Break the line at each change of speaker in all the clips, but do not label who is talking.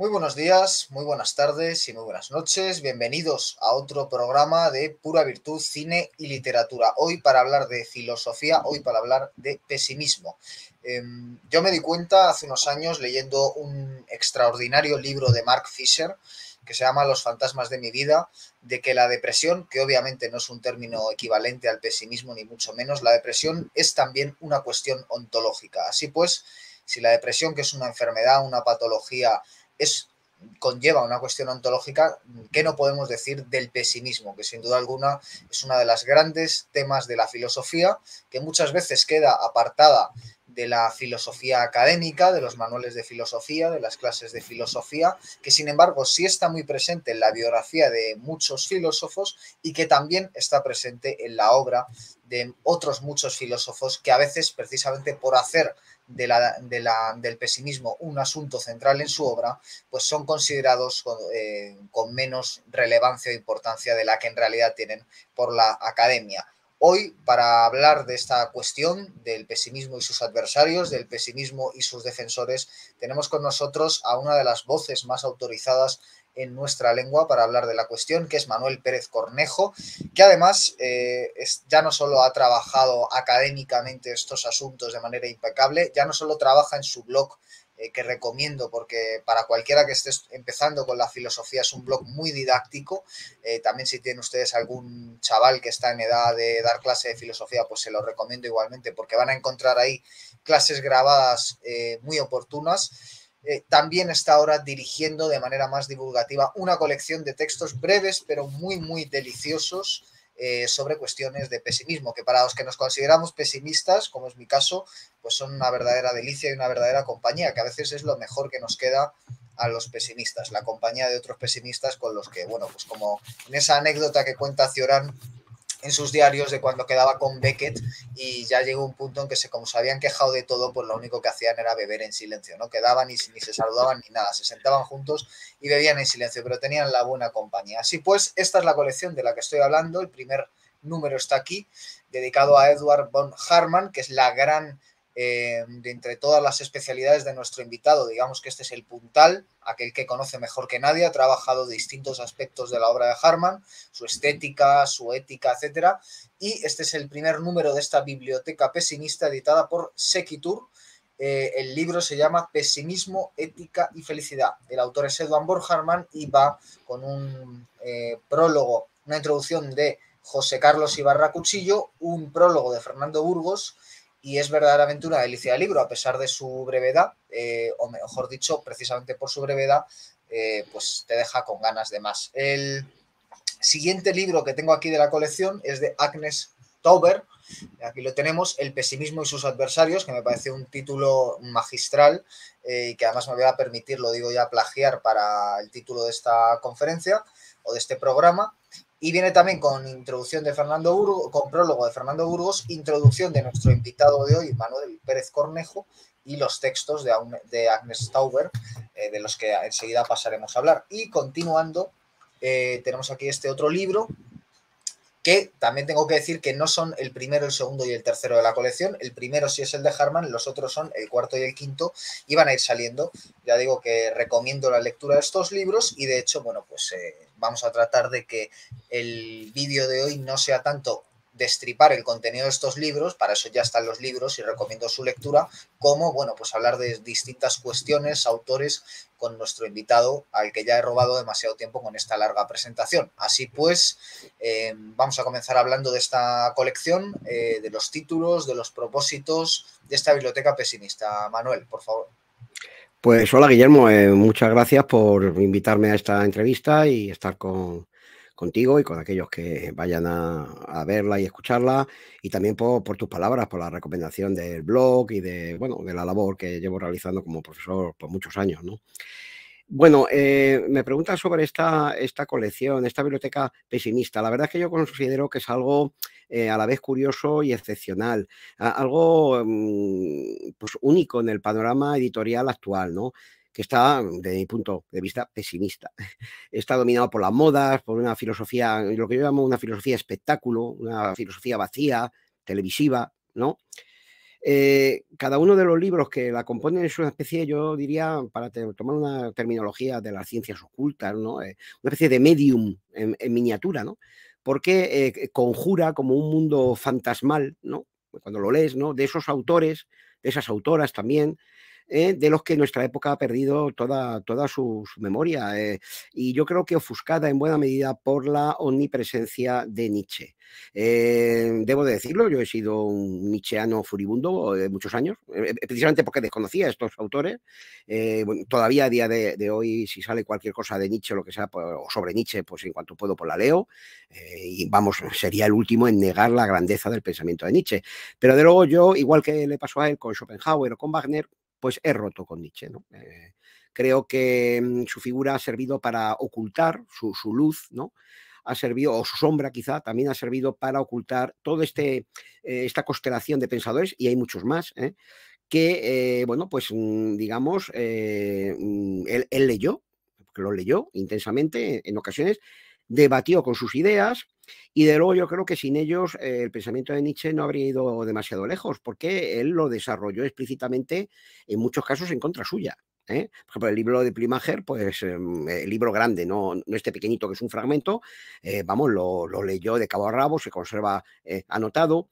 Muy buenos días, muy buenas tardes y muy buenas noches. Bienvenidos a otro programa de Pura Virtud, Cine y Literatura. Hoy para hablar de filosofía, hoy para hablar de pesimismo. Em, yo me di cuenta hace unos años leyendo un extraordinario libro de Mark Fisher que se llama Los fantasmas de mi vida, de que la depresión, que obviamente no es un término equivalente al pesimismo ni mucho menos, la depresión es también una cuestión ontológica. Así pues, si la depresión, que es una enfermedad, una patología, es, conlleva una cuestión ontológica que no podemos decir del pesimismo, que sin duda alguna es uno de los grandes temas de la filosofía, que muchas veces queda apartada de la filosofía académica, de los manuales de filosofía, de las clases de filosofía, que sin embargo sí está muy presente en la biografía de muchos filósofos y que también está presente en la obra de otros muchos filósofos que a veces precisamente por hacer del pesimismo un asunto central en su obra, pues son considerados con, eh, con, menos relevancia e importancia de la que en realidad tienen por la academia. Hoy, para hablar de esta cuestión del pesimismo y sus adversarios, del pesimismo y sus defensores, tenemos con nosotros a una de las voces más autorizadas en nuestra lengua para hablar de la cuestión, que es Manuel Pérez Cornejo, que además eh, ya no solo ha trabajado académicamente estos asuntos de manera impecable, ya no solo trabaja en su blog eh, que recomiendo porque para cualquiera que esté empezando con la filosofía es un blog muy didáctico. Eh, también si tienen ustedes algún chaval que está en edad de dar clase de filosofía, pues se lo recomiendo igualmente porque van a encontrar ahí clases grabadas muy oportunas. Eh, también está ahora dirigiendo de manera más divulgativa una colección de textos breves pero muy, muy deliciosos eh, sobre cuestiones de pesimismo, que para los que nos consideramos pesimistas, como es mi caso, pues son una verdadera delicia y una verdadera compañía, que a veces es lo mejor que nos queda a los pesimistas, la compañía de otros pesimistas con los que, bueno, pues como en esa anécdota que cuenta Ciorán, en sus diarios de cuando quedaba con Beckett y ya llegó un punto en que se, como se habían quejado de todo, pues lo único que hacían era beber en silencio, no quedaban ni, ni se saludaban ni nada, se sentaban juntos y bebían en silencio, pero tenían la buena compañía. Así pues, esta es la colección de la que estoy hablando, el primer número está aquí, dedicado a Edward von Harman, que es la gran eh, de entre todas las especialidades de nuestro invitado. Digamos que este es el puntal, aquel que conoce mejor que nadie, ha trabajado distintos aspectos de la obra de Harman, su estética, su ética, etc. Y este es el primer número de esta biblioteca pesimista editada por Sekitur. Eh, el libro se llama Pesimismo, Ética y Felicidad. El autor es Edwin Harman y va con un eh, prólogo, una introducción de José Carlos Ibarra Cuchillo, un prólogo de Fernando Burgos y es verdaderamente una delicia de libro, a pesar de su brevedad, eh, o mejor dicho, precisamente por su brevedad, eh, pues te deja con ganas de más. El siguiente libro que tengo aquí de la colección es de Agnes Tauber, aquí lo tenemos, El pesimismo y sus adversarios, que me parece un título magistral eh, y que además me voy a permitir, lo digo ya, plagiar para el título de esta conferencia o de este programa. Y viene también con introducción de Fernando Burgos, con prólogo de Fernando Burgos, introducción de nuestro invitado de hoy, Manuel Pérez Cornejo, y los textos de, Agnes Tauber, eh, de los que enseguida pasaremos a hablar. Y continuando, eh, tenemos aquí este otro libro, que también tengo que decir que no son el primero, el segundo y el tercero de la colección. El primero sí es el de Harman, los otros son el cuarto y el quinto y van a ir saliendo. Ya digo que recomiendo la lectura de estos libros y de hecho, bueno, pues eh, vamos a tratar de que el vídeo de hoy no sea tanto destripar el contenido de estos libros, para eso ya están los libros y recomiendo su lectura, como, bueno, pues hablar de distintas cuestiones, autores, con nuestro invitado al que ya he robado demasiado tiempo con esta larga presentación. Así pues, eh, vamos a comenzar hablando de esta colección, eh, de los títulos, de los propósitos de esta biblioteca pesimista. Manuel, por favor.
Pues hola Guillermo, eh, muchas gracias por invitarme a esta entrevista y estar con, contigo y con aquellos que vayan a, verla y escucharla y también por, tus palabras, por la recomendación del blog y de, bueno, de la labor que llevo realizando como profesor por muchos años. ¿no? Bueno, eh, me preguntan sobre esta, esta colección, esta biblioteca pesimista. La verdad es que yo considero que es algo eh, a la vez curioso y excepcional, algo mm, pues, único en el panorama editorial actual, ¿no? que está, desde mi punto de vista, pesimista. Está dominado por las modas, por una filosofía, lo que yo llamo una filosofía espectáculo, una filosofía vacía, televisiva, ¿no? Eh, cada uno de los libros que la componen es una especie, yo diría, para tomar una terminología de las ciencias ocultas, ¿no? Eh, una especie de medium en, miniatura, ¿no? Porque eh, conjura como un mundo fantasmal, ¿no? Cuando lo lees, ¿no? De esos autores, de esas autoras también, eh, de los que nuestra época ha perdido toda, su, memoria eh, y yo creo que ofuscada en buena medida por la omnipresencia de Nietzsche. Eh, debo decirlo, yo he sido un nietzscheano furibundo de muchos años, precisamente porque desconocía a estos autores. todavía a día de, hoy, si sale cualquier cosa de Nietzsche lo que sea, pues, o sobre Nietzsche, pues en cuanto puedo, pues la leo. y vamos, sería el último en negar la grandeza del pensamiento de Nietzsche. Pero de luego yo, igual que le pasó a él con Schopenhauer o con Wagner, pues he roto con Nietzsche. ¿no? Eh, creo que mm, su figura ha servido para ocultar su, luz, ¿no? ha servido, o su sombra quizá, también ha servido para ocultar toda este, eh, esta constelación de pensadores, y hay muchos más, ¿eh? que, bueno, pues mm, digamos, mm, él, leyó, leyó, lo leyó intensamente en ocasiones, debatió con sus ideas y de luego yo creo que sin ellos eh, el pensamiento de Nietzsche no habría ido demasiado lejos porque él lo desarrolló explícitamente en muchos casos en contra suya. ¿eh? Por ejemplo, el libro de Plimager, pues em, el libro grande, no, no, este pequeñito que es un fragmento, eh, vamos, lo, leyó de cabo a rabo, se conserva anotado.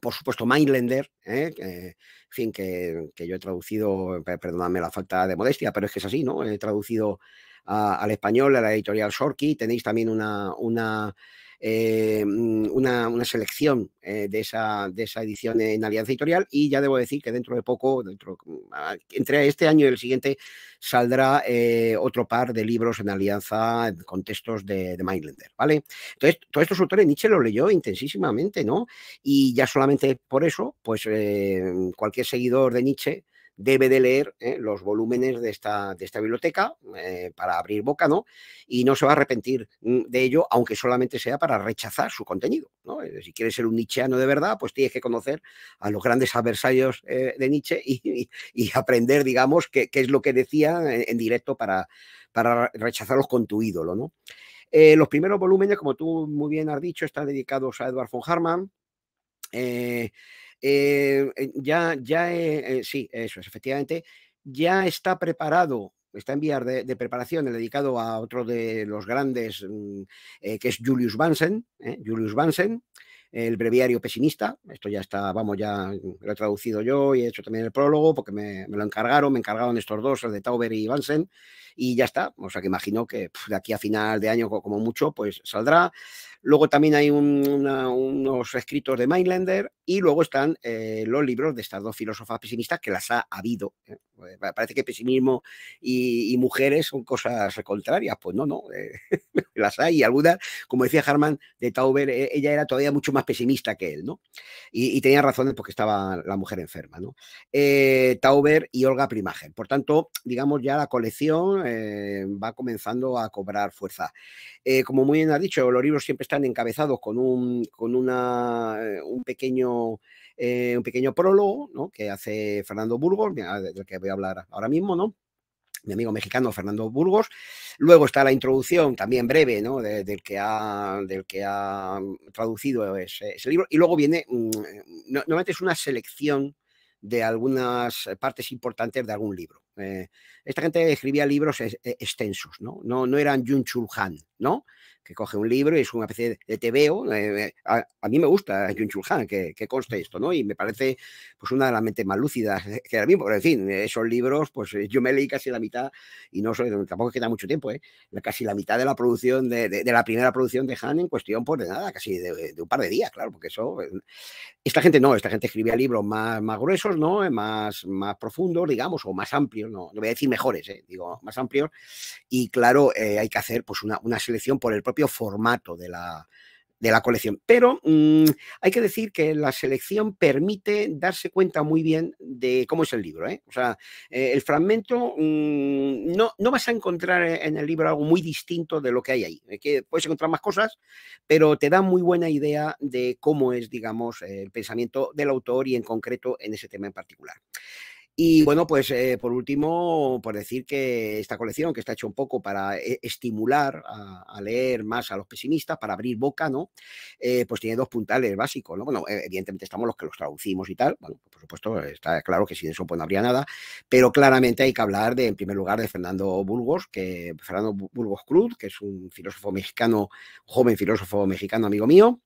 Por supuesto, Mindlender, en fin, que, que, yo he traducido, perdóname la falta de modestia, pero es que es así, ¿no? He traducido al español, a la editorial Sorki. Tenéis también una, una eh, mm, selección eh, de, esa, de esa edición en Alianza Editorial y ya debo decir que dentro de poco, dentro, ah, entre este año y el siguiente, saldrá eh, otro par de libros en Alianza con textos de, de Mindlander, ¿vale? Entonces, todos estos autores Nietzsche lo leyó intensísimamente, ¿no? Y ya solamente por eso, pues cualquier seguidor de Nietzsche debe de leer eh, los volúmenes de esta, esta biblioteca eh, para abrir boca, ¿no? Y no se va a arrepentir mm, de ello, aunque solamente sea para rechazar su contenido, ¿no? Si quieres ser un nicheano de verdad, pues tienes que conocer a los grandes adversarios eh, de Nietzsche y, aprender, digamos, qué, es lo que decía en, directo para, para rechazarlos con tu ídolo, ¿no? los primeros volúmenes, como tú muy bien has dicho, están dedicados a Edward von Harman. Eh, eh, ya, ya, eh, sí, eso es, efectivamente, ya está preparado está en vías de, preparación, el dedicado a otro de los grandes, mm, que es Julius Bansen Julius Bansen, el breviario pesimista, esto ya está, vamos, ya lo he traducido yo y he hecho también el prólogo porque me, lo encargaron, me encargaron estos dos, el de Tauber y Bansen y ya está, o sea que imagino que de aquí a final de año como mucho, pues saldrá. Luego también hay unos escritos de Mindlander y luego están eh, los libros de estas dos filósofas pesimistas que las ha habido. ¿eh? Pues, parece que pesimismo y, mujeres son cosas contrarias. Pues no, no, eh, las hay. Y algunas, como decía Harman de Tauber, ella era todavía mucho más pesimista que él, ¿no? Y, tenía razones porque estaba la mujer enferma, ¿no? Tauber y Olga Primagen, Por tanto, digamos ya la colección va comenzando a cobrar fuerza. como muy bien ha dicho, los libros siempre están encabezados con un, con una, eh, un pequeño... Eh, un pequeño prólogo que hace Fernando Burgos, del que voy a hablar ahora mismo, ¿no? mi amigo mexicano Fernando Burgos. Luego está la introducción, también breve, del, que ha, del que ha mm, traducido ese, libro. Y luego viene, mm, normalmente es una selección de algunas eh, partes importantes de algún libro. esta gente escribía libros extensos, ¿no? ¿no? eran Yun Chul Han, ¿no? que coge un libro y es una especie de tebeo. Eh, eh, a, mí me gusta Jun Chul Han, que, qué conste esto, ¿no? Y me parece pues una de las mentes más lúcidas que ahora mismo, en fin, esos libros, pues yo me leí casi la mitad, y no soy, tampoco queda mucho tiempo, ¿eh? Casi la mitad de la producción, de, de, la primera producción de Han en cuestión, pues de nada, casi de, un par de días, claro, porque eso. Eh, esta gente no, esta gente escribía libros más, más gruesos, ¿no? Más, más profundos, digamos, o más amplios, no, no voy a decir mejores, digo, más amplios, y claro, hay que hacer pues una, una selección por el propio formato de la, de la colección. Pero mm, hay que decir que la selección permite darse cuenta muy bien de cómo es el libro. ¿eh? O sea, eh, el fragmento mm, no, no vas a encontrar e, en el libro algo muy distinto de lo que hay ahí. que puedes encontrar más cosas, pero te da muy buena idea de cómo es, digamos, el pensamiento del autor y en concreto en ese tema en particular. Y bueno, pues eh, por último, por decir que esta colección, que está hecha un poco para e-, estimular a, leer más a los pesimistas, para abrir boca, ¿no? Eh, pues tiene dos puntales básicos, ¿no? Bueno, e-, evidentemente estamos los que los traducimos y tal, bueno, por supuesto, está claro que sin eso pues no habría nada, pero claramente hay que hablar de, en primer lugar, de Fernando Burgos, que Fernando Burgos Cruz, que es un filósofo mexicano, joven filósofo mexicano, amigo mío,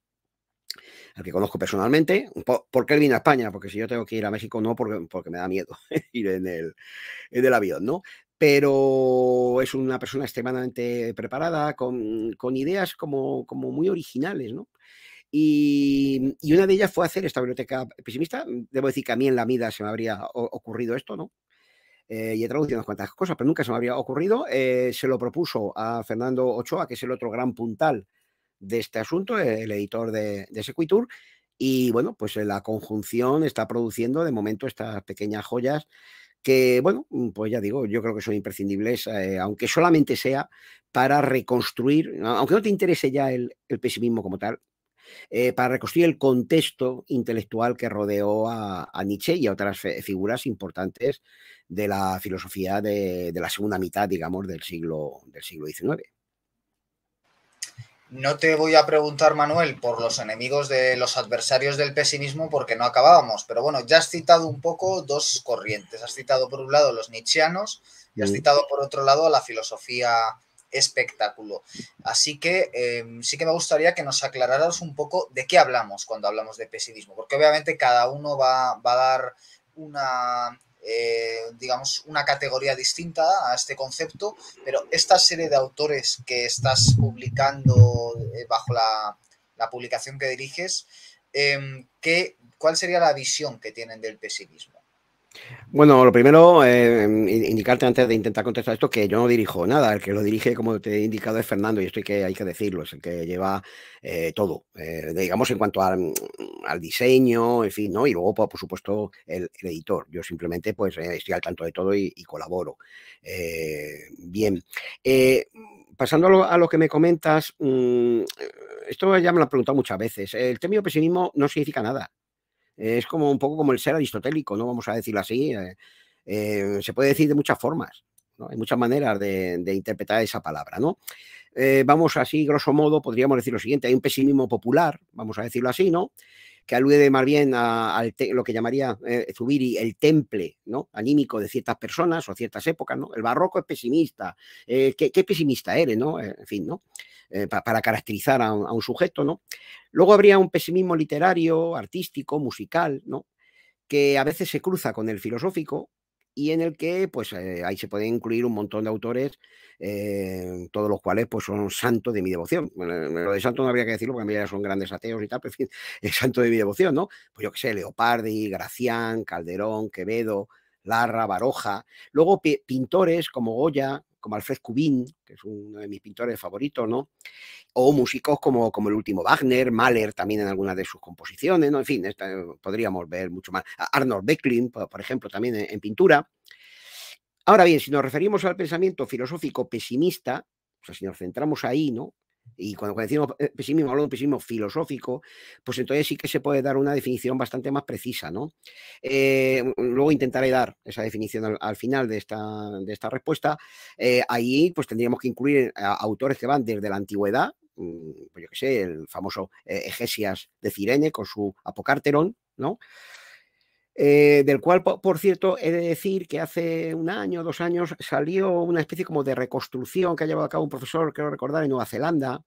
al que conozco personalmente. ¿Por qué él vino a España? Porque si yo tengo que ir a México, no, porque, porque me da miedo ir en el, en el avión, ¿no? Pero es una persona extremadamente preparada, con, ideas como, como muy originales, ¿no? Y, una de ellas fue hacer esta biblioteca pesimista. Debo decir que a mí en la vida se me habría ocurrido esto, ¿no? Eh, y he traducido unas cuantas cosas, pero nunca se me habría ocurrido. Eh, se lo propuso a Fernando Ochoa, que es el otro gran puntal de este asunto, e-, el editor de, de Sequitur. Y bueno, pues eh, la conjunción está produciendo de momento estas pequeñas joyas que, bueno, mm, pues ya digo, yo creo que son imprescindibles, eh, aunque solamente sea para reconstruir, aunque no te interese ya el, pesimismo como tal, eh, para reconstruir el contexto intelectual que rodeó a, Nietzsche y a otras figuras importantes de la filosofía de, la segunda mitad, digamos, del siglo, del siglo XIX.
No te voy a preguntar, Manuel, por los enemigos de los adversarios del pesimismo porque no acabábamos, pero bueno, ya has citado un poco dos corrientes. Has citado por un lado los nietzscheanos y has citado por otro lado a la filosofía espectáculo. Así que em, sí que me gustaría que nos aclararas un poco de qué hablamos cuando hablamos de pesimismo, porque obviamente cada uno va a dar una eh, digamos, una categoría distinta a este concepto, pero esta serie de autores que estás publicando eh, bajo la, publicación que diriges, em, ¿cuál sería la visión que tienen del pesimismo?
Bueno, lo primero, eh, mm, indicarte antes de intentar contestar esto que yo no dirijo nada, el que lo dirige, como te he indicado, es Fernando, y esto hay que, hay que decirlo, es el que lleva eh, todo, eh, digamos, en cuanto mm, al, diseño, en fin, ¿no? Y luego, por, supuesto, el, editor. Yo simplemente, pues, estoy al tanto de todo y, colaboro. bien. pasando a lo, que me comentas, mm, esto ya me lo han preguntado muchas veces, el término pesimismo no significa nada es como un poco como el ser aristotélico, ¿no? Vamos a decirlo así. Eh, eh, se puede decir de muchas formas, ¿no? Hay muchas maneras de, interpretar esa palabra, ¿no? Eh, vamos así, grosso modo, podríamos decir lo siguiente, hay un pesimismo popular, vamos a decirlo así, ¿no? Que alude más bien a, lo que llamaría Zubiri el temple ¿no? anímico de ciertas personas o ciertas épocas, ¿no? El barroco es pesimista. ¿qué, ¿qué, pesimista eres, no? en fin, ¿no? Eh, para caracterizar a un, sujeto, ¿no? Luego habría un pesimismo literario, artístico, musical, ¿no? Que a veces se cruza con el filosófico y en el que, pues, eh, ahí se pueden incluir un montón de autores, eh, todos los cuales, pues, son santos de mi devoción. Bueno, lo de santo no habría que decirlo porque a mí ya son grandes ateos y tal, pero en fin, es santo de mi devoción, ¿no? Pues yo qué sé, Leopardi, Gracián, Calderón, Quevedo, Larra, Baroja. Luego pintores como Goya, como Alfred Kubin, que es uno de mis pintores favoritos, ¿no? O músicos como, como el último Wagner, Mahler también en algunas de sus composiciones, ¿no? En fin, podríamos ver mucho más. Arnold Becklin, por ejemplo, también en pintura. Ahora bien, si nos referimos al pensamiento filosófico pesimista, o sea, si nos centramos ahí, ¿no? Y cuando, decimos eh, pesimismo, hablamos de un pesimismo filosófico, pues entonces sí que se puede dar una definición bastante más precisa, ¿no? Eh, luego intentaré dar esa definición al, final de esta, de esta respuesta. Eh, ahí pues tendríamos que incluir autores que van desde la antigüedad, mm, pues yo qué sé, el famoso eh, Egesias de Cirene con su Apocárteron, ¿no? Eh, del cual, por cierto, he de decir que hace un año, o dos años, salió una especie como de reconstrucción que ha llevado a cabo un profesor, quiero recordar, en Nueva Zelanda,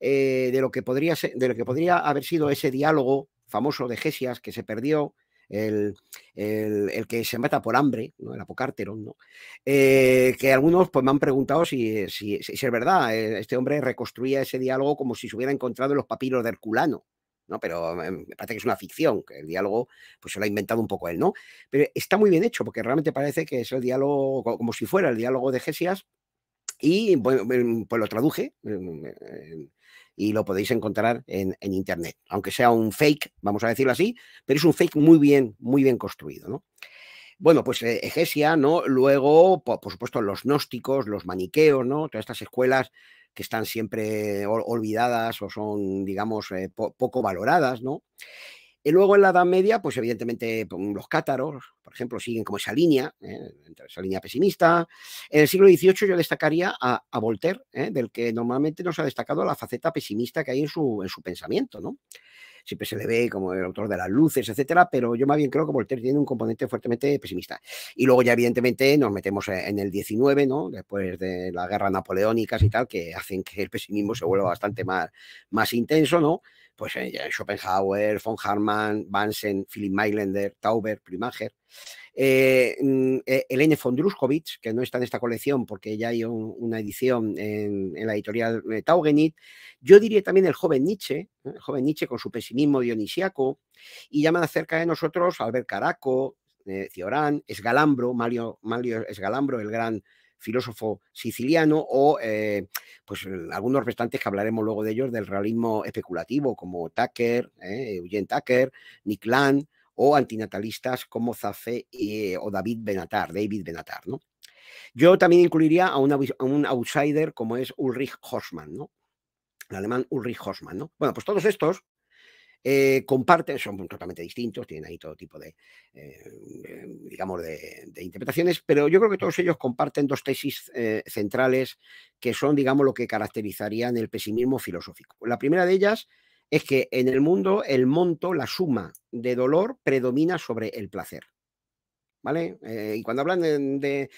eh, de, lo que podría ser, de lo que podría haber sido ese diálogo famoso de Gesias que se perdió, el, que se mata por hambre, ¿no? el apocártero ¿no? Eh, que algunos pues, me han preguntado si, si, si, es verdad, este hombre reconstruía ese diálogo como si se hubiera encontrado en los papiros de Herculano. Pero eh, me parece que es una ficción, que el diálogo pues se lo ha inventado un poco él, ¿no? Pero está muy bien hecho, porque realmente parece que es el diálogo, como si fuera el diálogo de Gesias, y em, pues lo traduje em, em, y lo podéis encontrar en, internet, aunque sea un fake, vamos a decirlo así, pero es un fake muy bien, muy bien construido, ¿no? Bueno, pues Egesia, eh, ¿no? Luego, por, supuesto, los gnósticos, los maniqueos, ¿no? Todas estas escuelas que están siempre olvidadas o son, digamos, eh, poco valoradas, ¿no? Y luego en la Edad Media, pues evidentemente los cátaros, por ejemplo, siguen como esa línea, ¿eh? esa línea pesimista. En el siglo XVIII yo destacaría a, Voltaire, ¿eh? del que normalmente nos ha destacado la faceta pesimista que hay en su, en su pensamiento, ¿no? siempre se como el autor de las luces, etcétera, pero yo más bien creo que Voltaire tiene un componente fuertemente pesimista. Y luego ya evidentemente nos metemos en el 19, ¿no? Después de las guerras napoleónicas y tal, que hacen que el pesimismo se vuelva bastante más, más intenso, ¿no? pues eh, Schopenhauer, von Harman, Bansen, Philip mailender Tauber, Primager. Eh, mm, eh von Druskowitz, que no está en esta colección porque ya hay una edición en, la editorial eh, Taugenit. Yo diría también el joven Nietzsche, el joven Nietzsche con su pesimismo dionisiaco. Y llaman acerca de nosotros Albert Caraco, Ciorán, Esgalambro, Mario, Mario Esgalambro, el gran filósofo siciliano, o eh, pues algunos restantes que hablaremos luego de ellos del realismo especulativo, como Tucker, eh, Eugene Tucker, Nick Land, o antinatalistas como Zafe o David Benatar, David Benatar, ¿no? Yo también incluiría a, un outsider como es Ulrich Horsman, ¿no? El alemán Ulrich Horsman. ¿no? Bueno, pues todos estos eh, comparten, son totalmente distintos, tienen ahí todo tipo de, eh, mm, digamos, de, interpretaciones, pero yo creo que todos ellos comparten dos tesis eh, centrales que son, digamos, lo que caracterizarían el pesimismo filosófico. La primera de ellas es que en el mundo el monto, la suma de dolor predomina sobre el placer. ¿vale? Eh, y cuando hablan de,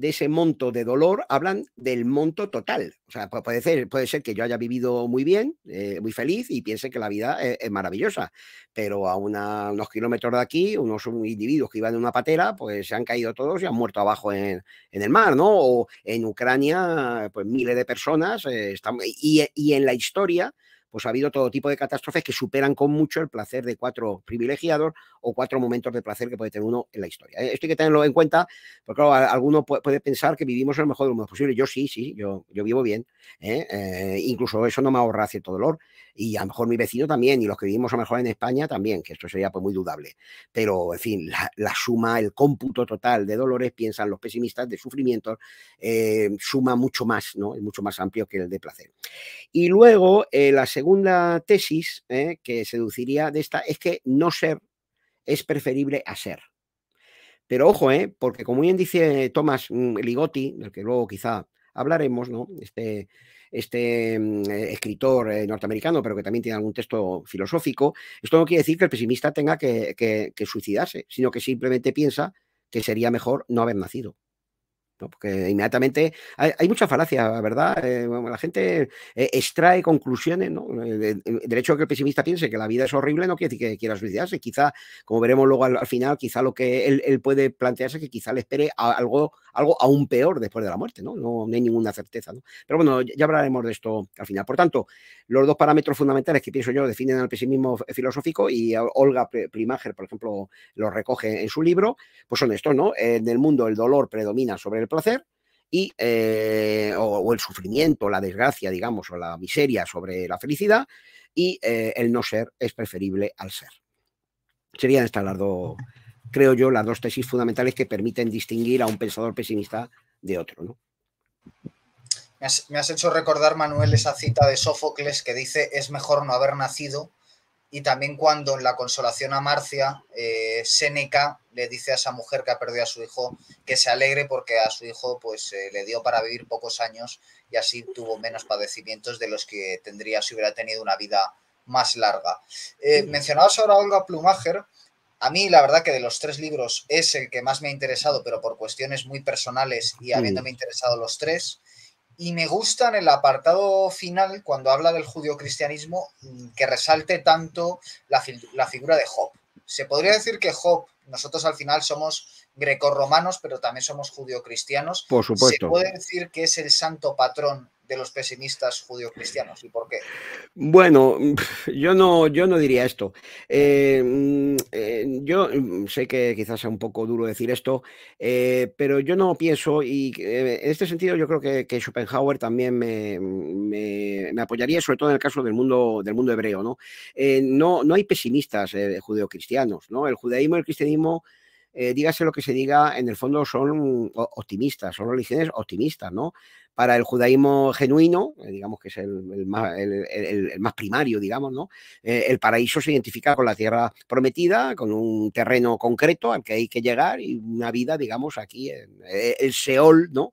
ese monto de dolor, hablan del monto total. O sea, puede ser, puede ser que yo haya vivido muy bien, eh, muy feliz y piense que la vida e-, es, maravillosa, pero a unos kilómetros de aquí, unos individuos que iban en una patera, pues se han caído todos y han muerto abajo en, el mar, ¿no? O en Ucrania, pues miles de personas, eh, están, y en la historia pues ha habido todo tipo de catástrofes que superan con mucho el placer de cuatro privilegiados o cuatro momentos de placer que puede tener uno en la historia. ¿eh? Esto hay que tenerlo en cuenta, porque claro, alguno puede pensar que vivimos el mejor de los posible. Yo sí, sí, yo, yo vivo bien. ¿eh? Eh, incluso eso no me ahorra cierto dolor. Y a lo mejor mi vecino también, y los que vivimos a lo mejor en España también, que esto sería pues muy dudable. Pero, en fin, la, suma, el cómputo total de dolores, piensan los pesimistas, de sufrimientos, suma mucho más, ¿no? Es mucho más amplio que el de placer. Y luego, la segunda tesis ¿eh? que seduciría de esta es que no ser es preferible a ser. Pero ojo, ¿eh? porque como bien dice Tomás mm, Ligotti, del que luego quizá hablaremos, ¿no? Este, este mm, escritor eh, norteamericano, pero que también tiene algún texto filosófico, esto no quiere decir que el pesimista tenga que suicidarse, sino que simplemente piensa que sería mejor no haber nacido porque inmediatamente hay, muchas mucha falacia, ¿verdad? Eh, la gente eh, extrae conclusiones, ¿no? Eh, el, hecho de que el pesimista piense que la vida es horrible no quiere decir que quiera suicidarse. Quizá, como veremos luego al, final, quizá lo que él, puede plantearse es que quizá le espere algo, algo aún peor después de la muerte, ¿no? No, no hay ninguna certeza, ¿no? Pero bueno, ya hablaremos de esto al final. Por tanto, los dos parámetros fundamentales que pienso yo definen al pesimismo filosófico y Olga Primager, por ejemplo, lo recoge en su libro, pues son estos, ¿no? En el mundo el dolor predomina sobre el placer y, eh, o, el sufrimiento, la desgracia, digamos, o la miseria sobre la felicidad y eh, el no ser es preferible al ser. Serían estas las dos, creo yo, las dos tesis fundamentales que permiten distinguir a un pensador pesimista de otro. ¿no?
me has hecho recordar, Manuel, esa cita de Sófocles que dice, es mejor no haber nacido y también cuando en la consolación a Marcia, eh, Seneca le dice a esa mujer que ha perdido a su hijo que se alegre porque a su hijo pues eh, le dio para vivir pocos años y así tuvo menos padecimientos de los que tendría si hubiera tenido una vida más larga. Eh, mencionabas ahora a Olga Plumager. A mí la verdad que de los tres libros es el que más me ha interesado, pero por cuestiones muy personales y habiéndome interesado los tres. Y me gusta en el apartado final, cuando habla del judio-cristianismo, mm, que resalte tanto la, figura de Job. Se podría decir que Job, nosotros al final somos grecorromanos, pero también somos judio-cristianos. Por supuesto. Se puede decir que es el santo patrón de los pesimistas judio-cristianos y por qué?
Bueno, yo no, yo no diría esto. Eh, mm, eh, yo sé que quizás sea un poco duro decir esto, eh, pero yo no pienso, y en este sentido yo creo que, Schopenhauer también me, apoyaría, sobre todo en el caso del mundo, del mundo hebreo. No, no, no hay pesimistas judeocristianos, ¿no? El judaísmo y el cristianismo eh, dígase lo que se diga, en el fondo son optimistas, son religiones optimistas, ¿no? Para el judaísmo genuino, eh, digamos que es el, más, primario, digamos, ¿no? Eh, el paraíso se identifica con la tierra prometida, con un terreno concreto al que hay que llegar y una vida, digamos, aquí, en, el Seol, ¿no?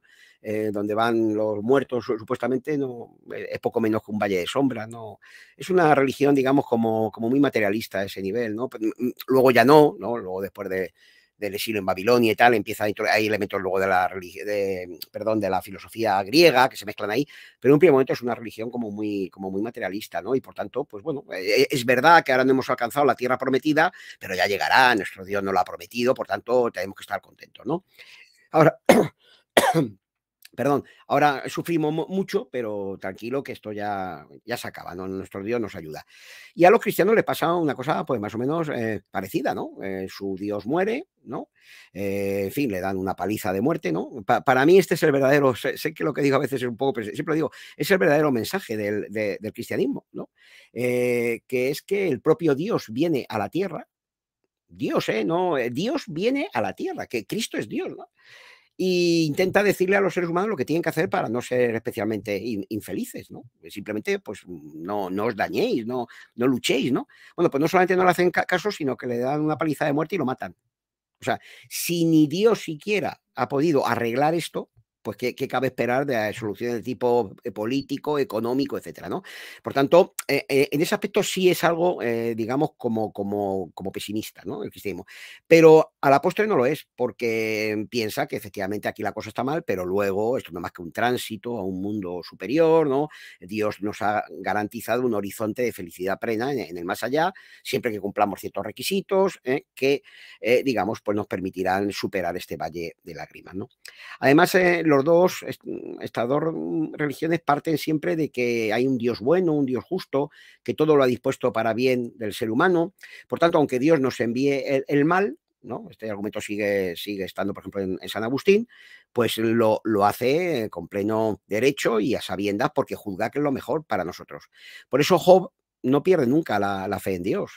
donde van los muertos supuestamente no es poco menos que un valle de sombra, no es una religión digamos como, como muy materialista a ese nivel no mm, mm, luego ya no no luego después de del exilio en Babilonia y tal, empieza a hay elementos luego de la de, perdón, de la filosofía griega que se mezclan ahí, pero en un primer momento es una religión como muy, como muy materialista, ¿no? Y por tanto, pues bueno, eh, eh, es verdad que ahora no hemos alcanzado la tierra prometida, pero ya llegará, nuestro Dios no lo ha prometido, por tanto, tenemos que estar contentos, ¿no? Ahora, Perdón, ahora sufrimos mucho, pero tranquilo que esto ya, ya se acaba, ¿no? Nuestro Dios nos ayuda. Y a los cristianos le pasa una cosa, pues más o menos eh, parecida, ¿no? Eh, su Dios muere, ¿no? Eh, en fin, le dan una paliza de muerte, ¿no? para mí este es el verdadero, sé, que lo que digo a veces es un poco, siempre lo digo, es el verdadero mensaje del, cristianismo, ¿no? que es que el propio Dios viene a la tierra, Dios, ¿eh? No, Dios viene a la tierra, que Cristo es Dios, ¿no? Y intenta decirle a los seres humanos lo que tienen que hacer para no ser especialmente infelices, ¿no? Simplemente, pues, no, no os dañéis, no, no luchéis, ¿no? Bueno, pues no solamente no le hacen caso, sino que le dan una paliza de muerte y lo matan. O sea, si ni Dios siquiera ha podido arreglar esto, pues qué, cabe esperar de soluciones de tipo eh, político, económico, etcétera, ¿no? Por tanto, eh, eh, en ese aspecto sí es algo, digamos, como, como, como pesimista, ¿no? El Pero a la postre no lo es, porque piensa que efectivamente aquí la cosa está mal, pero luego esto no es más que un tránsito a un mundo superior, ¿no? Dios nos ha garantizado un horizonte de felicidad plena en, el más allá, siempre que cumplamos ciertos requisitos que, digamos, pues nos permitirán superar este valle de lágrimas, ¿no? Además, los dos, estas dos religiones parten siempre de que hay un Dios bueno, un Dios justo, que todo lo ha dispuesto para bien del ser humano. Por tanto, aunque Dios nos envíe el, mal, ¿no? Este argumento sigue, sigue estando, por ejemplo, en, San Agustín, pues lo, lo, hace eh, con pleno derecho y a sabiendas porque juzga que es lo mejor para nosotros. Por eso Job no pierde nunca la, fe en Dios,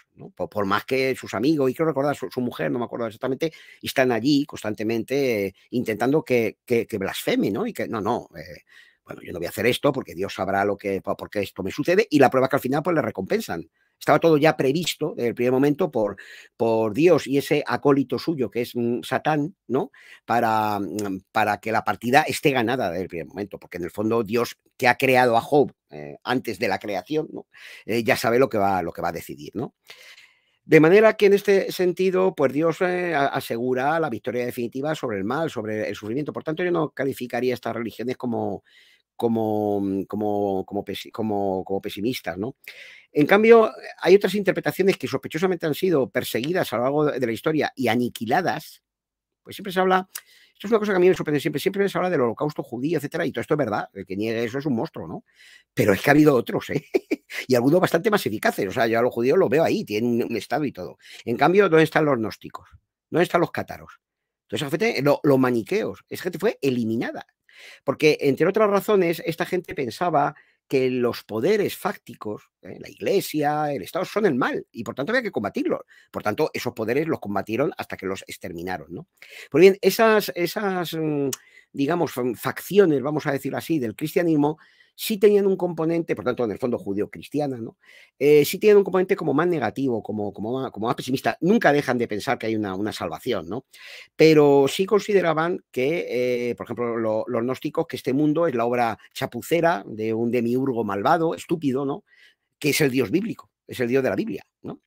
por, más que sus amigos, y quiero recordar su, mujer, no me acuerdo exactamente, están allí constantemente eh, intentando que, blasfeme, ¿no? Y que no, no, eh, bueno, yo no voy a hacer esto porque Dios sabrá lo que, por qué esto me sucede, y la prueba que al final pues le recompensan. Estaba todo ya previsto desde el primer momento por, por Dios y ese acólito suyo que es mm, Satán, ¿no? Para, mm, para que la partida esté ganada desde el primer momento, porque en el fondo Dios que ha creado a Job eh, antes de la creación, ¿no? Eh, ya sabe lo que va, lo que va a decidir, ¿no? De manera que en este sentido, pues Dios eh, asegura la victoria definitiva sobre el mal, sobre el sufrimiento. Por tanto, yo no calificaría estas religiones como, como, mm, como, como, pesimistas, ¿no? En cambio, eh, hay otras interpretaciones que sospechosamente han sido perseguidas a lo largo de la historia y aniquiladas, pues siempre se habla, esto es una cosa que a mí me sorprende siempre, siempre se habla del holocausto judío, etcétera, y todo esto es verdad, el que niegue eso es un monstruo, ¿no? Pero es que ha habido otros, ¿eh? y algunos bastante más eficaces, o sea, yo a los judíos los veo ahí, tienen un estado y todo. En cambio, ¿dónde están los gnósticos? ¿Dónde están los cátaros? Entonces, los maniqueos, esa gente fue eliminada. Porque, entre otras razones, esta gente pensaba que los poderes fácticos, eh, la Iglesia, el Estado, son el mal y por tanto había que combatirlos. Por tanto, esos poderes los combatieron hasta que los exterminaron. ¿no? Pues bien, esas, esas mm, digamos, facciones, vamos a decir así, del cristianismo sí tenían un componente, por tanto, en el fondo judío cristiana ¿no? Eh, sí tenían un componente como más negativo, como, como, más, como pesimista. Nunca dejan de pensar que hay una, salvación, ¿no? Pero sí consideraban que, eh, por ejemplo, los gnósticos, que este mundo es la obra chapucera de un demiurgo malvado, estúpido, ¿no? Que es el Dios bíblico, es el Dios de la Biblia, ¿no?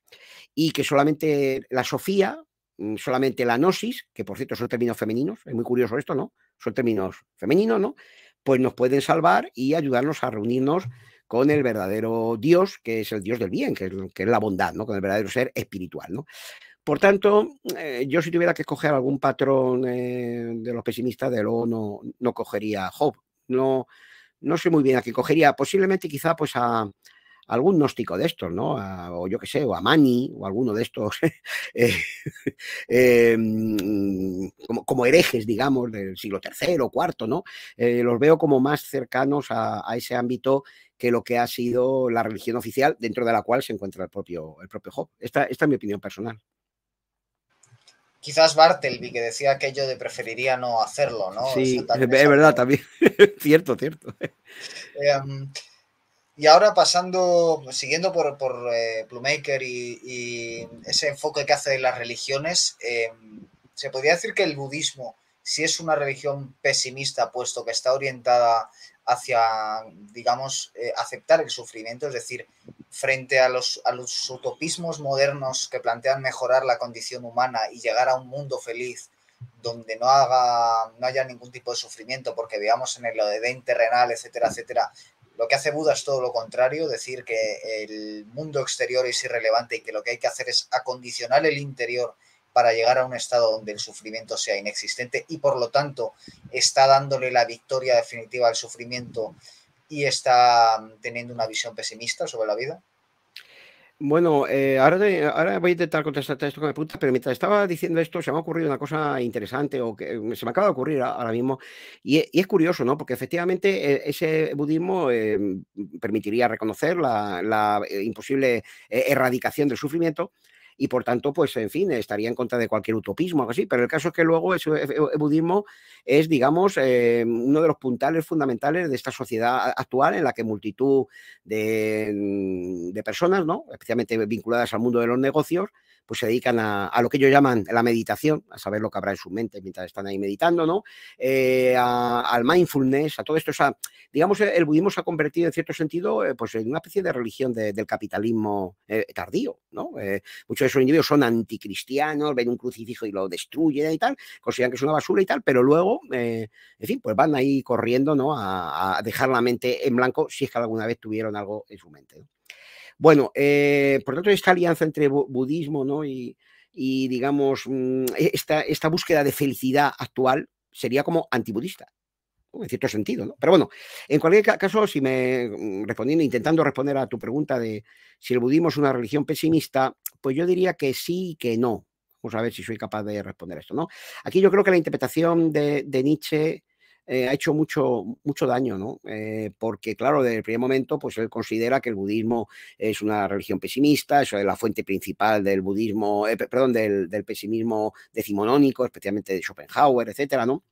Y que solamente la Sofía, mm, solamente la gnosis, que por cierto son términos femeninos, es muy curioso esto, ¿no? Son términos femeninos, ¿no? pues nos pueden salvar y ayudarnos a reunirnos con el verdadero Dios, que es el Dios del bien, que es, que es la bondad, ¿no? con el verdadero ser espiritual. ¿no? Por tanto, eh, yo si tuviera que escoger algún patrón eh, de los pesimistas, de luego no, no cogería a Job. No, no sé muy bien a quién cogería. Posiblemente quizá pues a, algún gnóstico de estos, ¿no? o yo qué sé, o a Mani, o alguno de estos eh, em, como, herejes, digamos, del siglo III o IV, ¿no? Eh, los veo como más cercanos a, ese ámbito que lo que ha sido la religión oficial, dentro de la cual se encuentra el propio, el propio Job. Esta, esta es mi opinión personal.
Quizás Bartelby, que decía aquello de preferiría no hacerlo, ¿no? Sí, es
verdad, también. cierto, cierto.
Em, y ahora pasando, siguiendo por, por eh, y, ese enfoque que hace de las religiones, eh, se podría decir que el budismo, si es una religión pesimista, puesto que está orientada hacia, digamos, eh, aceptar el sufrimiento, es decir, frente a los, a los utopismos modernos que plantean mejorar la condición humana y llegar a un mundo feliz donde no haga no haya ningún tipo de sufrimiento porque veamos en el Edén terrenal, etcétera, etcétera, lo que hace Buda es todo lo contrario, decir que el mundo exterior es irrelevante y que lo que hay que hacer es acondicionar el interior para llegar a un estado donde el sufrimiento sea inexistente y por lo tanto está dándole la victoria definitiva al sufrimiento y está mm, teniendo una visión pesimista sobre la vida.
Bueno, eh, ahora, voy a intentar contestarte esto que me preguntas, pero mientras estaba diciendo esto, se me ha ocurrido una cosa interesante o que se me acaba de ocurrir ahora mismo. Y, es curioso, ¿no? Porque efectivamente eh, ese budismo eh, permitiría reconocer la imposible erradicación del sufrimiento, y por tanto, pues en fin, estaría en contra de cualquier utopismo, algo así. Pero el caso es que luego ese e, e, budismo es, digamos, eh, uno de los puntales fundamentales de esta sociedad actual en la que multitud de, mm, de personas, ¿no? especialmente vinculadas al mundo de los negocios, pues se dedican a, lo que ellos llaman la meditación, a saber lo que habrá en su mente mientras están ahí meditando, ¿no? Eh, al mindfulness, a todo esto. O digamos, el budismo se ha convertido en cierto sentido eh, pues en una especie de religión del capitalismo eh, tardío, ¿no? muchos de esos individuos son anticristianos, ven un crucifijo y lo destruyen y tal, consideran que es una basura y tal, pero luego, en fin, pues van ahí corriendo, ¿no? A, dejar la mente en blanco si es que alguna vez tuvieron algo en su mente. Bueno, eh, por tanto, esta alianza entre budismo ¿no? y, digamos, mm, e-, esta, búsqueda de felicidad actual sería como antibudista en cierto sentido, ¿no? Pero bueno, en cualquier caso, si me mm, respondiendo, intentando responder a tu pregunta de si el budismo es una religión pesimista, pues yo diría que sí y que no. Vamos a ver si soy capaz de responder esto, ¿no? Aquí yo creo que la interpretación de Nietzsche eh, ha hecho mucho, mucho daño, ¿no? Eh, porque, claro, desde el primer momento, pues él considera que el budismo es una religión pesimista, eso es la fuente principal del budismo, eh, perdón, del, pesimismo decimonónico, especialmente de Schopenhauer, etcétera, ¿no?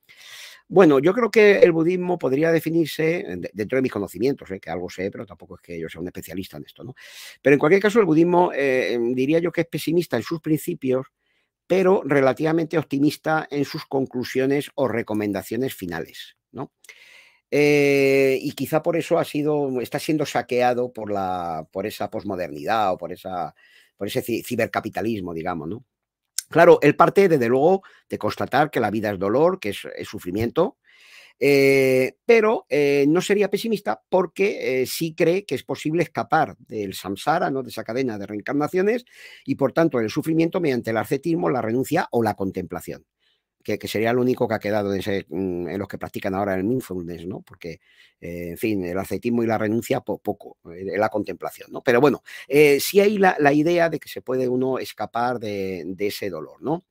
Bueno, yo creo que el budismo podría definirse, dentro de mis conocimientos, que algo sé, pero tampoco es que yo sea un especialista en esto, ¿no? Pero en cualquier caso, el budismo diría yo que es pesimista en sus principios pero relativamente optimista en sus conclusiones o recomendaciones finales. ¿no? Eh, y quizá por eso ha sido, está siendo saqueado por, la, por esa posmodernidad o por, esa, por ese cibercapitalismo, digamos, Claro, él parte, desde luego, de constatar que la vida es dolor, que es sufrimiento, eh, pero eh, no sería pesimista porque eh, sí cree que es posible escapar del samsara, ¿no? de esa cadena de reencarnaciones, y por tanto el sufrimiento mediante el ascetismo, la renuncia o la contemplación. Que, sería lo único que ha quedado mm, en, los que practican ahora el mindfulness, ¿no? Porque, en fin, el ascetismo y la renuncia, poco, la contemplación, ¿no? Pero bueno, sí hay la, idea de que se puede uno escapar de, de ese dolor, ¿no?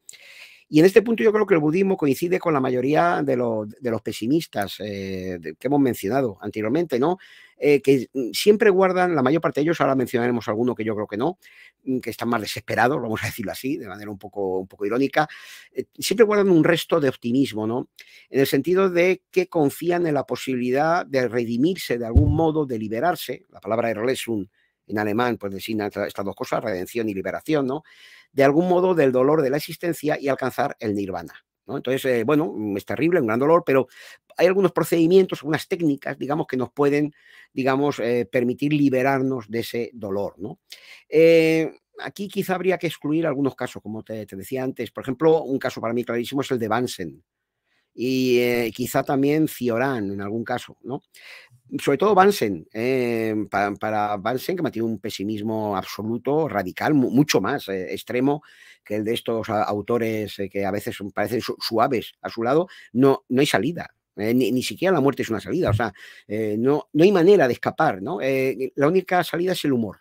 Y en este punto yo creo que el budismo coincide con la mayoría de los, pesimistas eh, que hemos mencionado anteriormente, ¿no? Eh, que siempre guardan, la mayor parte de ellos, ahora mencionaremos alguno que yo creo que no, mm, que están más desesperados, vamos a decirlo así, de manera un poco, un poco irónica, eh, siempre guardan un resto de optimismo, ¿no? En el sentido de que confían en la posibilidad de redimirse de algún modo, de liberarse, la palabra es un en alemán pues designa estas dos cosas, redención y liberación, ¿no? De algún modo del dolor de la existencia y alcanzar el nirvana. ¿no? Entonces, eh, bueno, mm, es terrible, un gran dolor, pero hay algunos procedimientos, algunas técnicas, digamos, que nos pueden, digamos, eh, permitir liberarnos de ese dolor, ¿no? Eh, aquí quizá habría que excluir algunos casos, como te, te, decía antes. Por ejemplo, un caso para mí clarísimo es el de Bansen y eh, quizá también Ciorán en algún caso, ¿no? Sobre todo Bansen, eh, para, Bansen que mantiene un pesimismo absoluto, radical, mucho más eh, extremo que el de estos autores que a veces parecen suaves a su lado, no, no hay salida. Ni, siquiera la muerte es una salida, o sea, no, hay manera de escapar, ¿no? la única salida es el humor.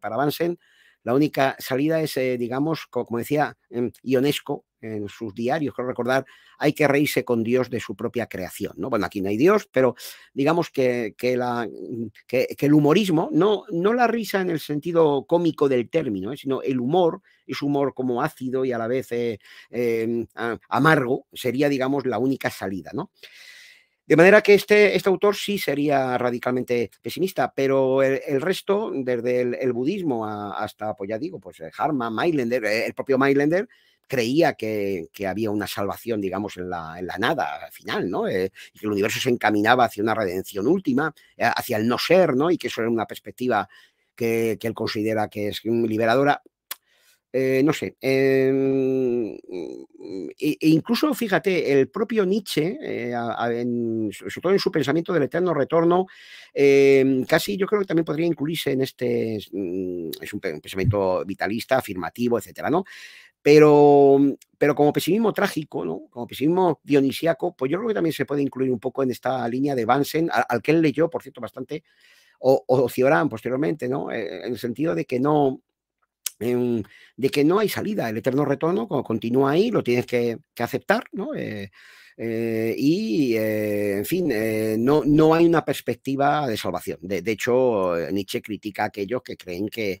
para Bansen, la única salida es, eh, digamos, como decía em, Ionesco en sus diarios, creo recordar, hay que reírse con Dios de su propia creación. ¿no? Bueno, aquí no hay Dios, pero digamos que, mm, el humorismo, no, no la risa en el sentido cómico del término, ¿eh? sino el humor, es humor como ácido y a la vez eh, mm, amargo, sería, digamos, la única salida. ¿no? De manera que este, este autor sí sería radicalmente pesimista, pero el, resto, desde el, budismo hasta, pues ya digo, pues eh, Harman, Mailander, eh, el propio Mailander, creía que, había una salvación, digamos, en la, en la nada final, ¿no? Eh, y que el universo se encaminaba hacia una redención última, hacia el no ser, ¿no? Y que eso era una perspectiva que, que él considera que es liberadora eh, no sé. Em, mm, e, e, incluso, fíjate, el propio Nietzsche, eh, sobre todo en su pensamiento del eterno retorno, em, casi yo creo que también podría incluirse en este, es mm, un pensamiento vitalista, afirmativo, etcétera, ¿no? Pero, mm, pero como pesimismo trágico, ¿no? como pesimismo dionisíaco, pues yo creo que también se puede incluir un poco en esta línea de Bansen, al, que él leyó, por cierto, bastante, o, o Cioran posteriormente, ¿no? Eh, en el sentido de que no, de que no hay salida, el eterno retorno continúa ahí, lo tienes que, aceptar, ¿no? Eh, eh, y, eh, en fin, no, no hay una perspectiva de salvación. De, hecho, Nietzsche critica a aquellos que creen que,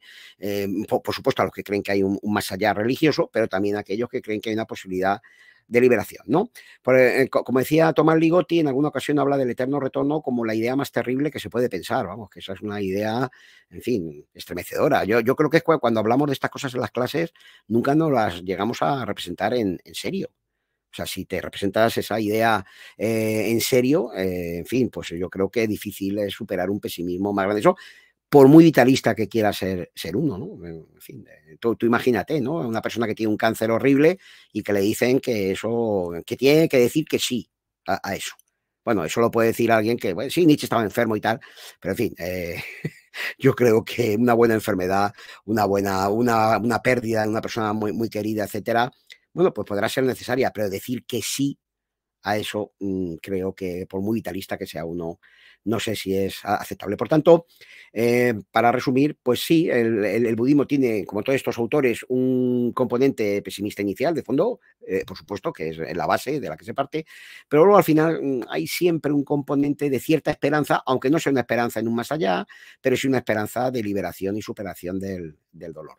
por, supuesto, a los que creen que hay un, más allá religioso, pero también a aquellos que creen que hay una posibilidad de liberación, ¿no? Eh, eh, como decía Tomás Ligotti, en alguna ocasión habla del eterno retorno como la idea más terrible que se puede pensar, vamos, que esa es una idea, en fin, estremecedora. Yo, yo creo que cuando hablamos de estas cosas en las clases, nunca nos las llegamos a representar en, serio. O sea, si te representas esa idea eh, en serio, en fin, pues yo creo que es difícil superar un pesimismo más grande. Eso por muy vitalista que quiera ser, ser uno, ¿no? En fin, eh, tú, imagínate, ¿no? Una persona que tiene un cáncer horrible y que le dicen que eso, que tiene que decir que sí a, eso. Bueno, eso lo puede decir alguien que, bueno, sí, Nietzsche estaba enfermo y tal, pero en fin, eh, yo creo que una buena enfermedad, una buena, una, una pérdida de una persona muy, muy querida, etcétera, bueno, pues podrá ser necesaria, pero decir que sí a eso mm, creo que por muy vitalista que sea uno, no sé si es aceptable. Por tanto, eh, para resumir, pues sí, el, budismo tiene, como todos estos autores, un componente pesimista inicial de fondo, eh, por supuesto, que es la base de la que se parte, pero luego al final mm, hay siempre un componente de cierta esperanza, aunque no sea una esperanza en un más allá, pero sí una esperanza de liberación y superación del, dolor.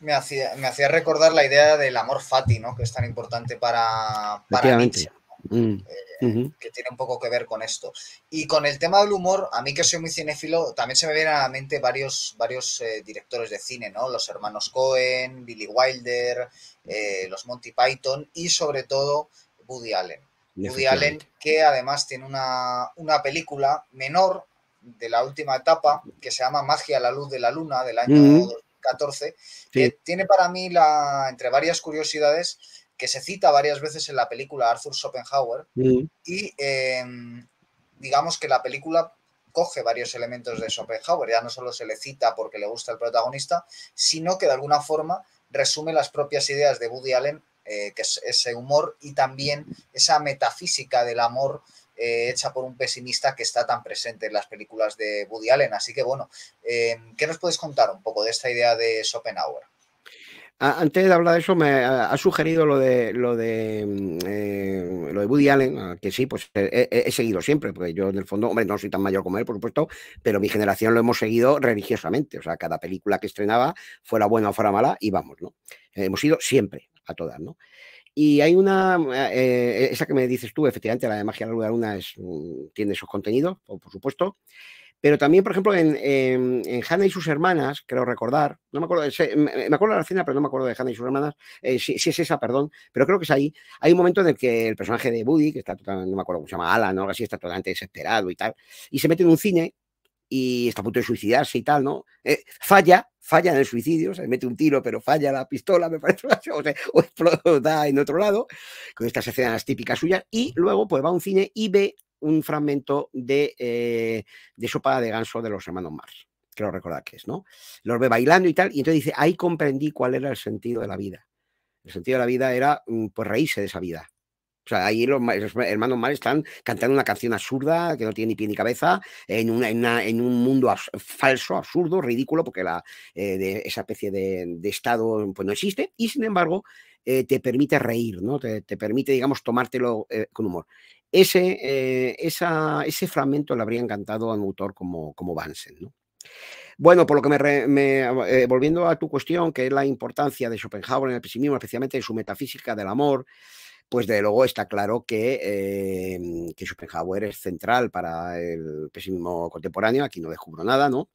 Me hacía, me hacía recordar la idea del amor fati, ¿no? que es tan importante para, para Nietzsche Mm, eh, que tiene un poco que ver con esto. Y con el tema del humor, a mí que soy muy cinéfilo, también se me vienen a la mente varios, varios eh, directores de cine, ¿no? Los hermanos Cohen, Billy Wilder, eh, los Monty Python y sobre todo Woody Allen.
Woody Allen,
que además tiene una, película menor de la última etapa que se llama Magia a la luz de la luna del año 2014, que tiene para mí, la, entre varias curiosidades, que se cita varias veces en la película Arthur Schopenhauer mm. y em, digamos que la película coge varios elementos de Schopenhauer, ya no solo se le cita porque le gusta el protagonista, sino que de alguna forma resume las propias ideas de Woody Allen, eh, que es ese humor y también esa metafísica del amor eh, hecha por un pesimista que está tan presente en las películas de Woody Allen. Así que bueno, em, ¿qué nos puedes contar un poco de esta idea de Schopenhauer?
antes de hablar de eso, me ha, sugerido lo de lo de mm, eh, lo de Woody Allen, que sí, pues eh, eh, he, seguido siempre, porque yo en el fondo, hombre, no soy tan mayor como él, por supuesto, pero mi generación lo hemos seguido religiosamente. O sea, cada película que estrenaba, fuera buena o fuera mala, y vamos ¿no? Hemos ido siempre a todas, ¿no? Y hay una, esa que me dices tú, efectivamente, la de Magia de la Luna es, mm, tiene esos contenidos, por, por supuesto. Pero también, por ejemplo, en, en, Hannah y sus hermanas, creo recordar, no me acuerdo, me acuerdo de la escena, pero no me acuerdo de Hannah y sus hermanas, eh, si, es esa, perdón, pero creo que es ahí. Hay un momento en el que el personaje de Buddy, que está totalmente, no me acuerdo cómo se llama, Alan o algo así, está totalmente desesperado y tal, y se mete en un cine y está a punto de suicidarse y tal, ¿no? Eh, falla, falla en el suicidio, se mete un tiro, pero falla la pistola, me parece, o, o explota en otro lado, con estas escenas típicas suyas, y luego pues va a un cine y ve un fragmento de, eh, de Sopa de Ganso de los hermanos Mars, creo recordar que es, ¿no? Los ve bailando y tal, y entonces dice, ahí comprendí cuál era el sentido de la vida. El sentido de la vida era, mm, pues, reírse de esa vida. O sea, ahí los, hermanos Mars están cantando una canción absurda, que no tiene ni pie ni cabeza, en, en, un mundo falso, absurdo, ridículo, porque la, eh, de esa especie de, estado pues, no existe, y sin embargo, eh, te permite reír, ¿no? Te, permite, digamos, tomártelo con humor ese, eh, ese fragmento le habría encantado a un autor como, como Bansen. Bueno, por lo que me, ah, eh, volviendo a tu cuestión, que es la importancia de Schopenhauer en el pesimismo, especialmente en su metafísica del amor, pues de luego está claro que, em, que Schopenhauer es central para el pesimismo contemporáneo, aquí no descubro nada, ¿no?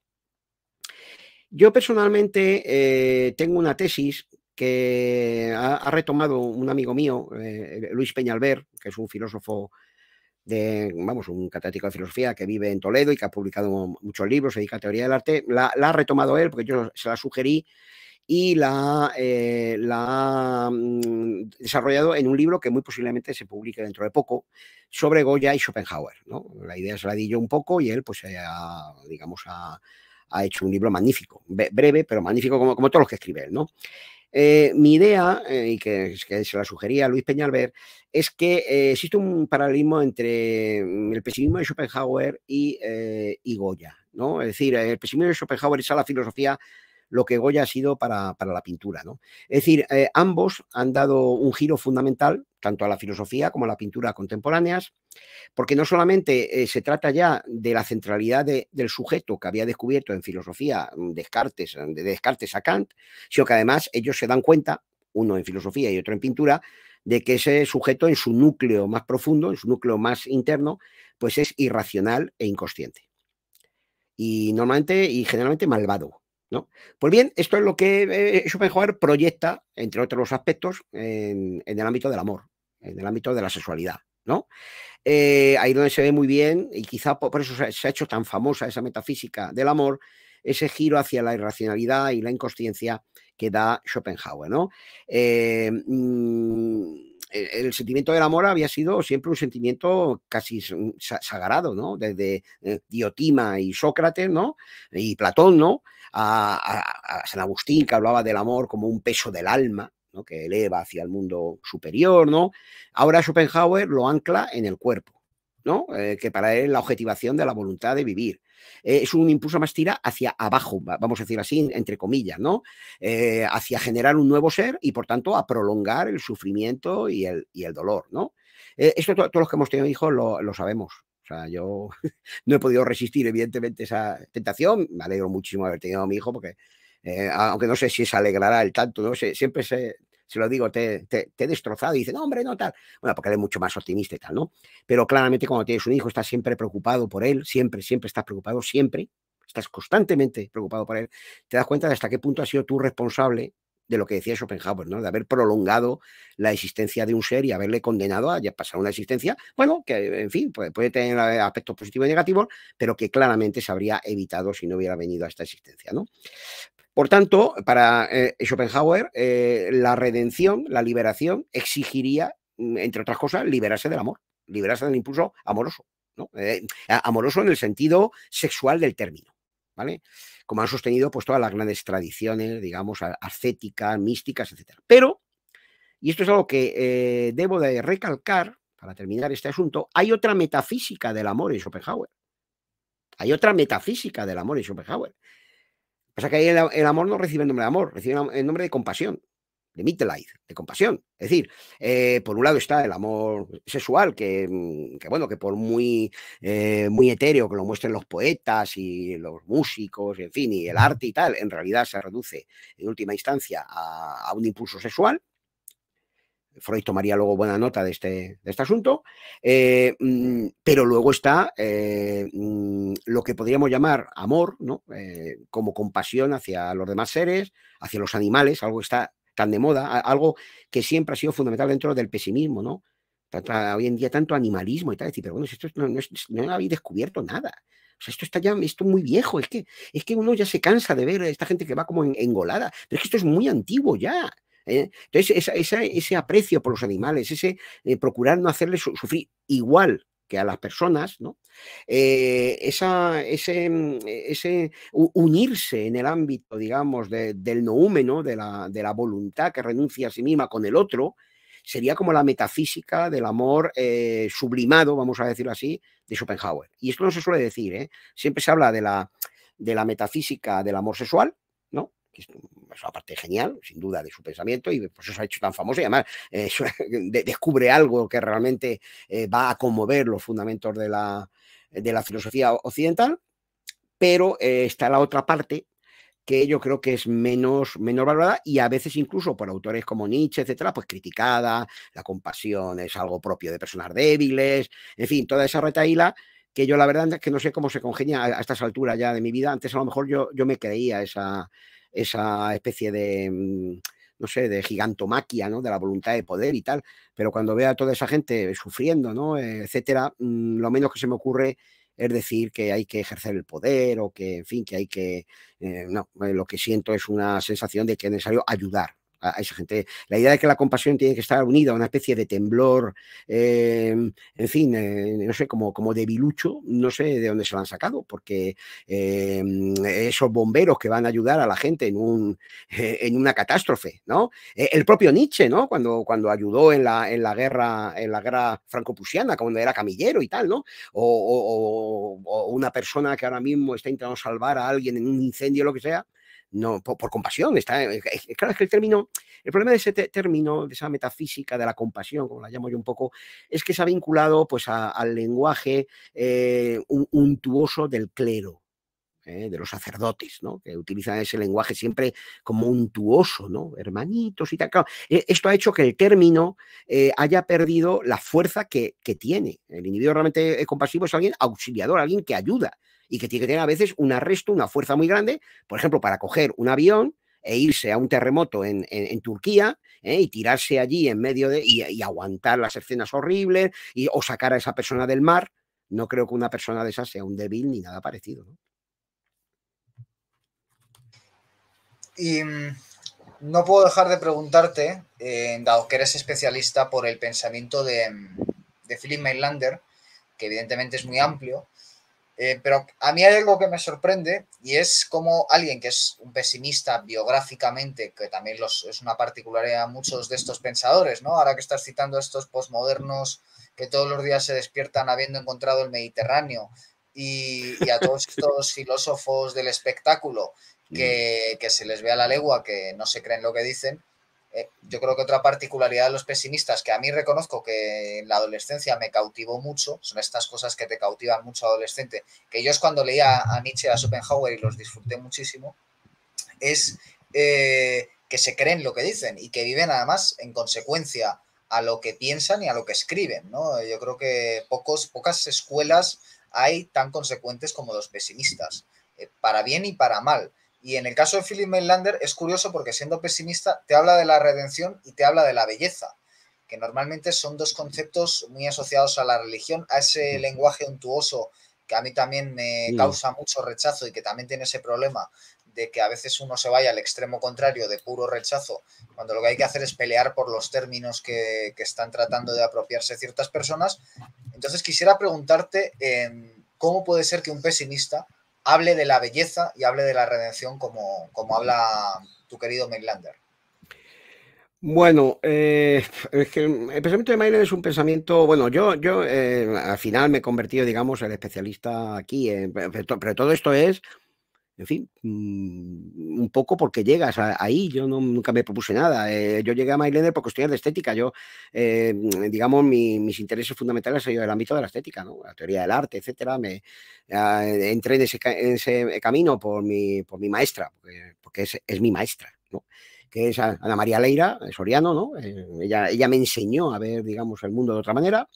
Yo personalmente eh, tengo una tesis que ha, retomado un amigo mío, eh, Luis Peñalver, que es un filósofo de, vamos, un catedrático de filosofía que vive en Toledo y que ha publicado muchos libros, se dedica a teoría del arte, la, ha retomado él porque yo se la sugerí y la, ha eh, mm, desarrollado en un libro que muy posiblemente se publique dentro de poco sobre Goya y Schopenhauer. La idea se la di yo un poco y él, pues, ha, digamos, ha, hecho un libro magnífico, breve, pero magnífico como, como todos los que escribe él. ¿no? Eh, mi idea, eh, y que, se la sugería Luis Peñalver, es que eh, existe un paralelismo entre mm, el pesimismo de Schopenhauer y, y Goya. ¿no? Es decir, el pesimismo de Schopenhauer es a la filosofía lo que Goya ha sido para, la pintura. ¿no? Es decir, eh, ambos han dado un giro fundamental tanto a la filosofía como a la pintura contemporáneas, porque no solamente eh, se trata ya de la centralidad del sujeto que había descubierto en filosofía mm, Descartes, de Descartes a Kant, sino que además ellos se dan cuenta, uno en filosofía y otro en pintura, de que ese sujeto en su núcleo más profundo, en su núcleo más interno, pues es irracional e inconsciente. Y normalmente y generalmente malvado, pues bien, esto es lo que eh, eh, Schopenhauer proyecta, entre otros aspectos, en, el ámbito del amor, en el ámbito de la sexualidad. ¿no? Eh, ahí donde se ve muy bien, y quizá por, eso se, ha hecho tan famosa esa metafísica del amor, ese giro hacia la irracionalidad y la inconsciencia que da Schopenhauer, ¿no? Mm, e, el sentimiento del amor había sido siempre un sentimiento casi sagrado, ¿no? Desde Diotima y Sócrates, ¿no? Y Platón, ¿no? a, San Agustín, que hablaba del amor como un peso del alma, ¿no? que eleva hacia el mundo superior, ¿no? Ahora Schopenhauer lo ancla en el cuerpo, ¿no? Eh, que para él es la objetivación de la voluntad de vivir. Eh, es un impulso más tira hacia abajo, vamos a decir así, entre comillas, ¿no? Eh, hacia generar un nuevo ser y, por tanto, a prolongar el sufrimiento y el, y el dolor, ¿no? esto todos los que hemos tenido hijos lo, lo sabemos. O sea, yo no he podido resistir, evidentemente, esa tentación. Me alegro muchísimo de haber tenido a mi hijo, porque eh, aunque no sé si se alegrará el tanto, ¿no? sé. siempre se, se, lo digo, te, he destrozado y dice, no, hombre, no tal. Bueno, porque eres mucho más optimista y tal, ¿no? Pero claramente cuando tienes un hijo estás siempre preocupado por él, siempre, siempre estás preocupado, siempre. Estás constantemente preocupado por él. Te das cuenta de hasta qué punto has sido tú responsable de lo que decía Schopenhauer, ¿no? de haber prolongado la existencia de un ser y haberle condenado a pasar una existencia, bueno, que en fin, pues, puede, tener eh, aspectos positivos y negativos, pero que claramente se habría evitado si no hubiera venido a esta existencia. ¿no? Por tanto, para eh, Schopenhauer, eh, la redención, la liberación, exigiría, mm, entre otras cosas, liberarse del amor, liberarse del impulso amoroso, ¿no? amoroso en el sentido sexual del término. ¿vale? Como han sostenido pues todas las grandes tradiciones, digamos, ascéticas, místicas, etc. Pero, y esto es algo que eh, debo de recalcar para terminar este asunto, hay otra metafísica del amor en Schopenhauer. Hay otra metafísica del amor en Schopenhauer. O que el amor no recibe el nombre de amor, recibe el nombre de compasión de Mitleid, de compasión. Es decir, eh, por un lado está el amor sexual, que, mm, bueno, que por muy, eh, muy etéreo que lo muestren los poetas y los músicos, en fin, y el arte y tal, en realidad se reduce en última instancia a, un impulso sexual. Freud tomaría luego buena nota de este, este asunto, eh, mm, pero luego está mm, lo que podríamos llamar amor, ¿no? como compasión hacia los demás seres, hacia los animales, algo que está tan de moda, algo que siempre ha sido fundamental dentro del pesimismo, ¿no? hoy en día tanto animalismo y tal, decir, pero bueno, esto no, habéis descubierto nada. O sea, esto está ya, esto muy viejo, es que, es que uno ya se cansa de ver esta gente que va como engolada, pero es que esto es muy antiguo ya. ¿eh? Entonces, ese aprecio por los animales, ese eh, procurar no hacerles sufrir igual que a las personas, ¿no? Eh, esa, ese, mm, ese, unirse en el ámbito, digamos, del noumeno, de la, de la, voluntad que renuncia a sí misma con el otro, sería como la metafísica del amor eh, sublimado, vamos a decirlo así, de Schopenhauer. Y esto no se suele decir, ¿eh? siempre se habla de la, de la metafísica del amor sexual, que es una parte genial, sin duda, de su pensamiento y por eso se ha hecho tan famoso y además eh, descubre algo que realmente eh, va a conmover los fundamentos de la, de la filosofía occidental, pero eh, está la otra parte que yo creo que es menos, valorada y a veces incluso por autores como Nietzsche, etcétera, pues criticada, la compasión es algo propio de personas débiles, en fin, toda esa retaíla que yo la verdad es que no sé cómo se congenia a, a estas alturas ya de mi vida. Antes a lo mejor yo, yo me creía esa, esa especie de mm, no sé, de gigantomaquia, ¿no? De la voluntad de poder y tal. Pero cuando veo a toda esa gente sufriendo, ¿no? Etcétera, mm, lo menos que se me ocurre es decir que hay que ejercer el poder o que, en fin, que hay que... Eh, no, lo que siento es una sensación de que es necesario ayudar, a, esa gente. La idea de que la compasión tiene que estar unida a una especie de temblor, em, en fin, eh, no sé, como, como debilucho, no sé de dónde se lo han sacado, porque em, esos bomberos que van a ayudar a la gente en, un, en una catástrofe, ¿no? Eh, el propio Nietzsche, ¿no? Cuando, cuando ayudó en la, en la guerra, en la guerra franco-prusiana, cuando era camillero y tal, ¿no? O, o, una persona que ahora mismo está intentando salvar a alguien en un incendio, lo que sea, no, por, compasión. Está, eh, eh, eh, claro, que el término, el problema de ese término, de esa metafísica de la compasión, como la llamo yo un poco, es que se ha vinculado pues, al lenguaje untuoso del clero. de los sacerdotes, ¿no? que utilizan ese lenguaje siempre como untuoso, ¿no? hermanitos y tal. E, esto ha hecho que el término haya perdido la fuerza que, que, tiene. El individuo realmente compasivo es alguien auxiliador, alguien que ayuda, y que tiene que tener a veces un arresto, una fuerza muy grande, por ejemplo, para coger un avión e irse a un terremoto en, Turquía ¿eh? y tirarse allí en medio de y, aguantar las escenas horribles y, o sacar a esa persona del mar. No creo que una persona de esa sea un débil ni nada parecido. ¿no?
Y mm, no puedo dejar de preguntarte, eh, dado que eres especialista por el pensamiento de, mm, Philip Mainlander, que evidentemente es muy amplio, eh, pero a mí hay algo que me sorprende y es como alguien que es un pesimista biográficamente, que también es una particularidad de muchos de estos pensadores, ¿no? Ahora que estás citando a estos posmodernos que todos los días se despiertan habiendo encontrado el Mediterráneo y, a todos estos filósofos del espectáculo que, mm. que se les ve a la legua que no se creen lo que dicen, eh, yo creo que otra particularidad de los pesimistas que a mí reconozco que en la adolescencia me cautivó mucho, son estas cosas que te cautivan mucho adolescente, que yo es cuando leía a Nietzsche, a Schopenhauer y los disfruté muchísimo, es eh, que se creen lo que dicen y que viven además en consecuencia a lo que piensan y a lo que escriben. Yo creo que pocos, pocas escuelas hay tan consecuentes como los pesimistas, eh, para bien y para mal. Y en el caso de Philip Mainlander es curioso porque siendo pesimista te habla de la redención y te habla de la belleza, que normalmente son dos conceptos muy asociados a la religión, a ese lenguaje untuoso que a mí también me causa mucho rechazo y que también tiene ese problema de que a veces uno se vaya al extremo contrario de puro rechazo, cuando lo que hay que hacer es pelear por los términos que, están tratando de apropiarse ciertas personas. Entonces quisiera preguntarte em, cómo puede ser que un pesimista hable de la belleza y hable de la redención como, como habla tu querido Mainlander.
Bueno, eh, el pensamiento de Mailander es un pensamiento, bueno, yo, yo eh, al final me he convertido, digamos, el especialista aquí, pero, todo esto es en fin, mm, un poco porque llegas ahí. Yo nunca me propuse nada. Eh, yo llegué a MyLender porque cuestiones de estética. Yo, eh, mm, digamos, mis intereses fundamentales han sido el ámbito de la estética, ¿no? la teoría del arte, etcétera. Me, ah, eh, entré en ese, camino por mi, por mi maestra, porque es, mi maestra. que es Ana María Leira, Soriano, ¿no? ella, ella me enseñó a ver, digamos, el mundo de otra manera.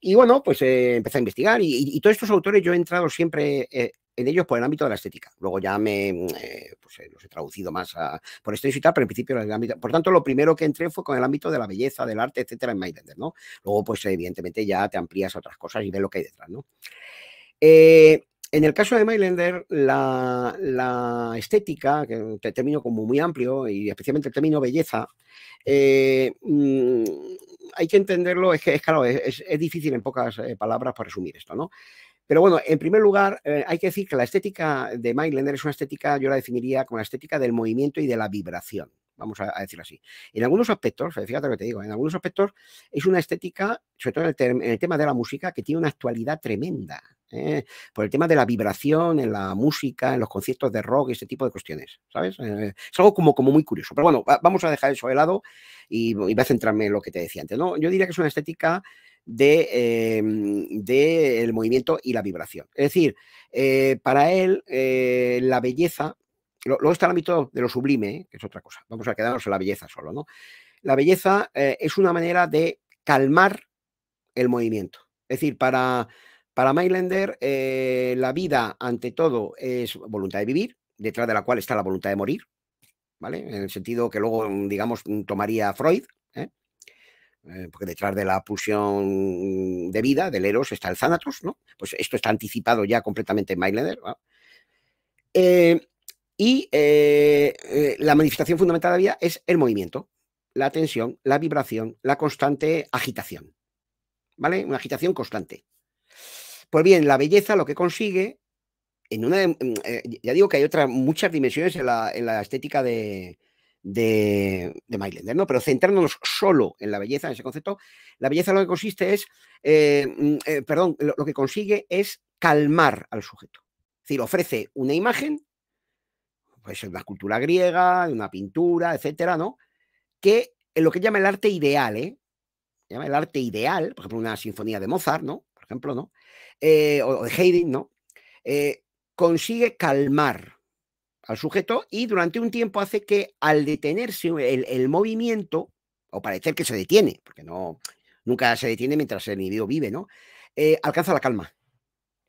Y bueno, pues empecé a investigar y, todos estos autores yo he entrado siempre en ellos por el ámbito de la estética. Luego ya me mm, eh, pues, eh, los he traducido más por estrés y tal, pero en principio Por tanto, lo primero que entré fue con el ámbito de la belleza, del arte, etcétera, en Mindender, ¿no? Luego, pues evidentemente ya te amplías a otras cosas y ves lo que hay detrás, ¿no? Eh, en el caso de Mylender, la, estética, que es un término como muy amplio, y especialmente el término belleza, mm, hay que entenderlo, es que es claro, es, es difícil en pocas palabras para resumir esto, ¿no? Pero bueno, en primer lugar, eh, hay que decir que la estética de Mindlander es una estética, yo la definiría como la estética del movimiento y de la vibración, vamos a, decirlo así. En algunos aspectos, fíjate lo que te digo, en algunos aspectos es una estética, sobre todo en el, tema de la música, que tiene una actualidad tremenda. ¿eh? por el tema de la vibración en la música, en los conciertos de rock y este tipo de cuestiones, ¿sabes? Eh, es algo como, como muy curioso. Pero bueno, vamos a dejar eso de lado y, y, voy a centrarme en lo que te decía antes, ¿no? Yo diría que es una estética del de, eh, movimiento y la vibración. Es decir, eh, para él eh, la belleza, luego está el ámbito de lo sublime, que es otra cosa, vamos a quedarnos en la belleza solo, ¿no? La belleza es una manera de calmar el movimiento. Es decir, para, para la vida ante todo es voluntad de vivir, detrás de la cual está la voluntad de morir, ¿vale? En el sentido que luego, digamos, tomaría Freud, ¿Eh? Eh, porque detrás de la pulsión de vida del Eros está el Zanatos, ¿no? Pues esto está anticipado ya completamente en Mailender. Eh, y eh, la manifestación fundamental de la vida es el movimiento, la tensión, la vibración, la constante agitación. ¿Vale? Una agitación constante. Pues bien, la belleza lo que consigue, en una, ya digo que hay otras muchas dimensiones en la estética de, de, de ¿no? Pero centrándonos solo en la belleza, en ese concepto, la belleza lo que consiste es, eh, mm, eh, perdón, lo, que consigue es calmar al sujeto. Es decir, ofrece una imagen, pues de una cultura griega, de una pintura, etcétera, ¿no? Que en lo que llama el arte ideal, ¿eh? Llama el arte ideal, por ejemplo, una sinfonía de Mozart, ¿no? Por ejemplo, ¿no? Eh, o, de Haydn, ¿no? consigue calmar al sujeto y durante un tiempo hace que al detenerse el, movimiento, o parecer que se detiene, porque no, nunca se detiene mientras el individuo vive, ¿no? Eh, alcanza la calma,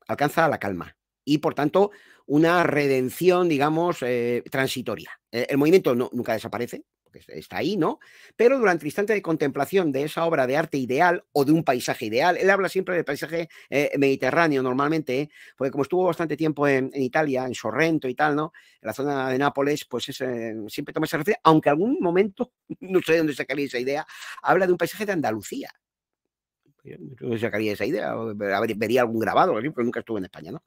alcanza la calma y por tanto una redención, digamos, eh, transitoria. Eh, el, movimiento no, nunca desaparece, pues, está ahí, ¿no? Pero durante el instante de contemplación de esa obra de arte ideal o de un paisaje ideal, él habla siempre del paisaje eh, mediterráneo normalmente, ¿eh? porque como estuvo bastante tiempo en, Italia, en Sorrento y tal, ¿no? En la zona de Nápoles, pues siempre toma esa referencia, aunque algún momento, no sé de dónde sacaría esa idea, habla de un paisaje de Andalucía. Yo dónde sacaría esa idea, vería algún grabado, pero nunca estuve en España, ¿no?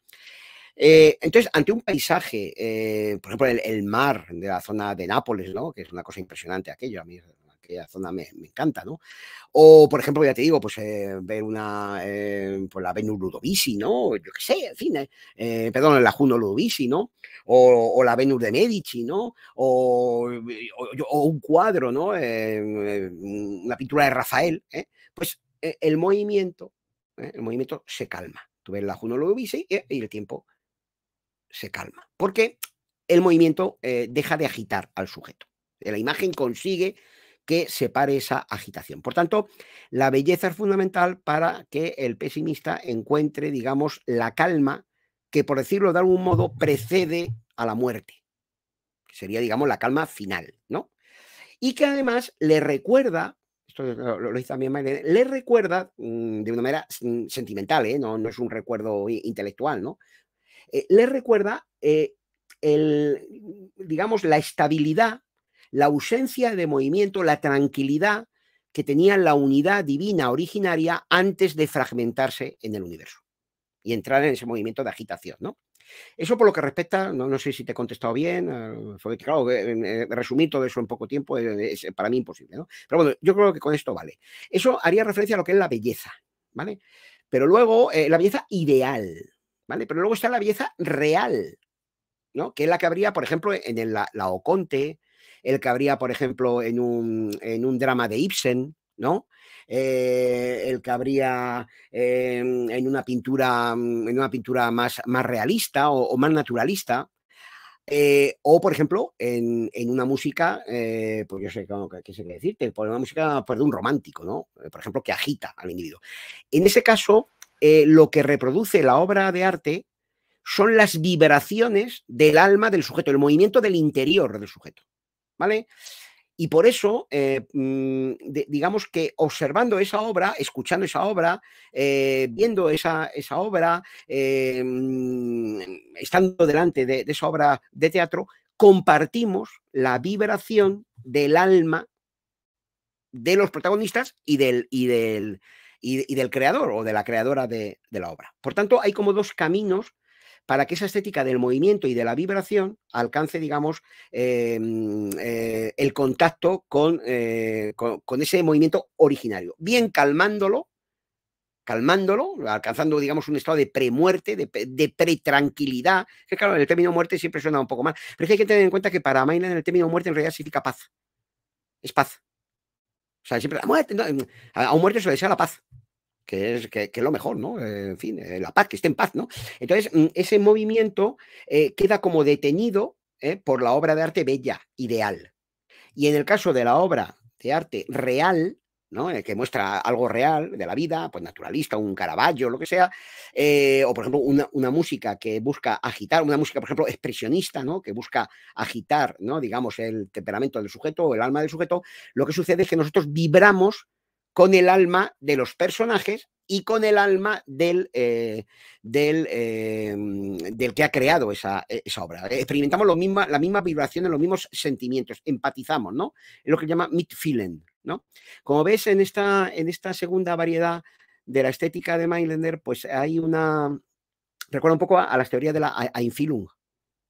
Eh, entonces, ante un paisaje, eh, por ejemplo, el, mar de la zona de Nápoles, ¿no? Que es una cosa impresionante aquello, a mí aquella zona me, me encanta, ¿no? O, por ejemplo, ya te digo, pues eh, ver una, pues, la Venus Ludovisi, ¿no? Yo qué sé, en fin, perdón, la Juno Ludovisi, ¿no? O, la Venus de Medici, ¿no? O, un cuadro, ¿no? una pintura de Rafael, Pues el movimiento, el movimiento se calma. Tú ves la Juno Ludovisi y el tiempo se calma, porque el movimiento eh, deja de agitar al sujeto. La imagen consigue que se pare esa agitación. Por tanto, la belleza es fundamental para que el pesimista encuentre, digamos, la calma que, por decirlo de algún modo, precede a la muerte. Sería, digamos, la calma final, ¿no? Y que además le recuerda, esto lo, dice también le recuerda mm, de una manera mm, sentimental, ¿eh? no, no es un recuerdo intelectual, ¿no? Eh, les recuerda eh, el, digamos, la estabilidad, la ausencia de movimiento, la tranquilidad que tenía la unidad divina originaria antes de fragmentarse en el universo y entrar en ese movimiento de agitación, ¿no? Eso por lo que respecta, no, sé si te he contestado bien, eh, fue, claro, resumir todo eso en poco tiempo es, para mí imposible, Pero bueno, yo creo que con esto vale. Eso haría referencia a lo que es la belleza, ¿vale? Pero luego, la belleza ideal, pero luego está la belleza real, ¿no? Que es la que habría, por ejemplo, en el, la, Oconte, el que habría, por ejemplo, en un, drama de Ibsen, ¿no? Eh, el que habría en una pintura, mm, en una pintura más, más realista o, más naturalista. Eh, o, por ejemplo, en, una música, eh, pues yo sé qué sé decirte, por una música pues, de un romántico, ¿no? Por ejemplo, que agita al individuo. En ese caso, eh, lo que reproduce la obra de arte son las vibraciones del alma del sujeto, el movimiento del interior del sujeto. ¿Vale? Y por eso, eh, mm, digamos que observando esa obra, escuchando esa obra, eh, viendo esa, obra, mm, estando delante de, de, esa obra de teatro, compartimos la vibración del alma de los protagonistas y del, y del, y, del creador o de la creadora de, la obra. Por tanto, hay como dos caminos para que esa estética del movimiento y de la vibración alcance, digamos, eh, mm, eh, el contacto eh, con, con, ese movimiento originario. Bien calmándolo, calmándolo, alcanzando, digamos, un estado de premuerte, de, de pretranquilidad. Que claro, el término muerte siempre suena un poco mal, pero es hay que tener en cuenta que para Mainland el término muerte en realidad significa paz. Es paz a un muerto se le desea la paz, que es, que, lo mejor, ¿no? Eh, en fin, eh, la paz, que esté en paz, ¿no? Entonces, mm, ese movimiento eh, queda como detenido por la obra de arte bella, ideal. Y en el caso de la obra de arte real, eh, que muestra algo real de la vida, pues naturalista, un Caravaggio, lo que sea, eh, o por ejemplo una, música que busca agitar, una música por ejemplo expresionista, ¿no? que busca agitar, ¿no? digamos, el temperamento del sujeto o el alma del sujeto, lo que sucede es que nosotros vibramos con el alma de los personajes y con el alma del, eh, eh, mm, del, que ha creado esa, e, obra. Experimentamos lo misma, las mismas vibraciones, los mismos sentimientos, empatizamos, ¿no? Es lo que se llama mid-feeling, ¿no? Como ves en esta, en esta segunda variedad de la estética de Mailender, pues hay una... Recuerda un poco a, las teorías de la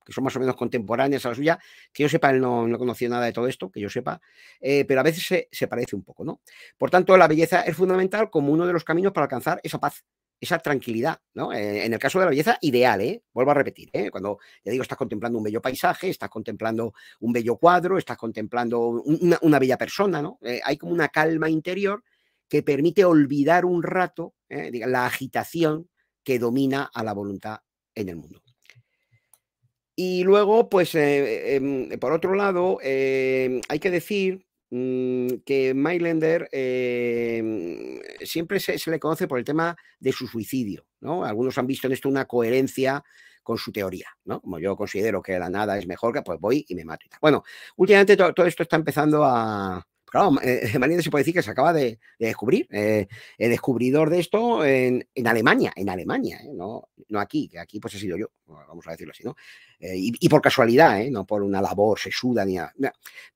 que son más o menos contemporáneas a la suya. Que yo sepa, él no, no conocía nada de todo esto, que yo sepa, eh, pero a veces se, parece un poco, ¿no? Por tanto, la belleza es fundamental como uno de los caminos para alcanzar esa paz, esa tranquilidad, ¿no? Eh, en el caso de la belleza, ideal, ¿eh? Vuelvo a repetir, ¿eh? Cuando, ya digo, estás contemplando un bello paisaje, estás contemplando un bello cuadro, estás contemplando una, bella persona, ¿no? Eh, hay como una calma interior que permite olvidar un rato la agitación que domina a la voluntad en el mundo. Y luego, pues, eh, em, por otro lado, em, hay que decir mm, que Mylander em, siempre se, le conoce por el tema de su suicidio, ¿no? Algunos han visto en esto una coherencia con su teoría, ¿no? Como yo considero que la nada es mejor, que pues voy y me mato. Bueno, últimamente todo esto está empezando a, Claro, eh, eh se puede decir que se acaba de, descubrir. Eh, el descubridor de esto en, Alemania, en Alemania, ¿eh? no, aquí, que aquí pues he sido yo, vamos a decirlo así, ¿no? Y, por casualidad, no por una labor sesuda ni nada.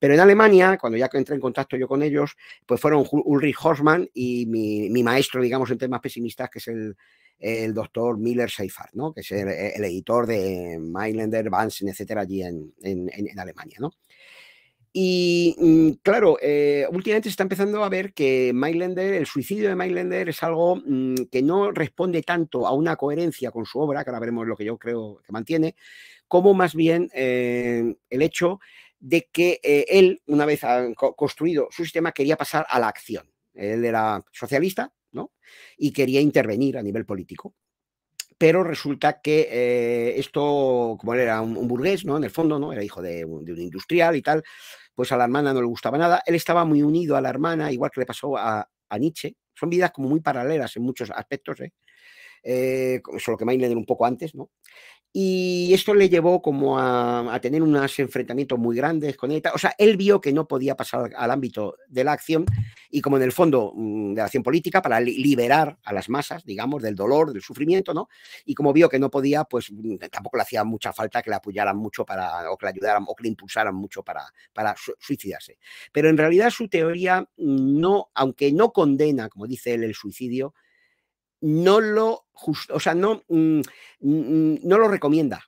Pero en Alemania, cuando ya entré en contacto yo con ellos, pues fueron Ulrich Horsman y mi, maestro, digamos, en temas pesimistas, que es el, doctor Miller Seifert, ¿no? que es el, editor de Mailender, Bansen, etcétera, allí en Alemania. ¿no? Y mm, claro, eh, últimamente se está empezando a ver que el suicidio de Mailender, es algo mm, que no responde tanto a una coherencia con su obra, que ahora veremos lo que yo creo que mantiene, como más bien eh, el hecho de que eh, él, una vez construido su sistema, quería pasar a la acción. Él era socialista ¿no? y quería intervenir a nivel político pero resulta que esto, como él era un, burgués, ¿no? En el fondo, ¿no? Era hijo de un industrial y tal, pues a la hermana no le gustaba nada, él estaba muy unido a la hermana, igual que le pasó a, Nietzsche, son vidas como muy paralelas en muchos aspectos, ¿eh? Eh, solo que Maynard un poco antes, ¿no? Y esto le llevó como a, tener unos enfrentamientos muy grandes con él. O sea, él vio que no podía pasar al ámbito de la acción y como en el fondo mm, de la acción política para liberar a las masas, digamos, del dolor, del sufrimiento, ¿no? Y como vio que no podía, pues mm, tampoco le hacía mucha falta que le apoyaran mucho para, o que le ayudaran o que le impulsaran mucho para, para suicidarse. Pero en realidad su teoría no, aunque no condena, como dice él, el suicidio, no lo, o sea, no, mm, mm, no lo recomienda.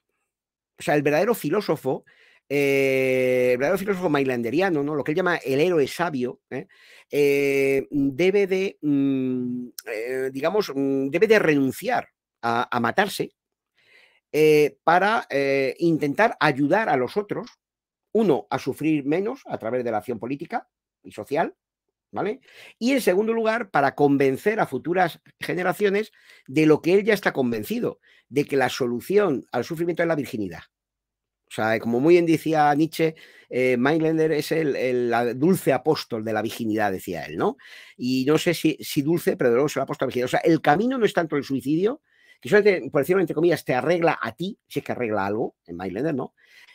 O sea, el verdadero filósofo, eh, el verdadero filósofo mailanderiano, ¿no? lo que él llama el héroe sabio, ¿eh? Eh, debe de, mm, digamos, debe de renunciar a matarse para intentar ayudar a los otros, uno, a sufrir menos a través de la acción política y social, ¿vale? Y en segundo lugar, para convencer a futuras generaciones de lo que él ya está convencido, de que la solución al sufrimiento es la virginidad. O sea, como muy bien decía Nietzsche, eh, es el, dulce apóstol de la virginidad, decía él, ¿no? Y no sé si, dulce, pero de es el apóstol de la virginidad. O sea, el camino no es tanto el suicidio, que solamente, por decirlo entre comillas, te arregla a ti, si es que arregla algo, en Mindlander, ¿no?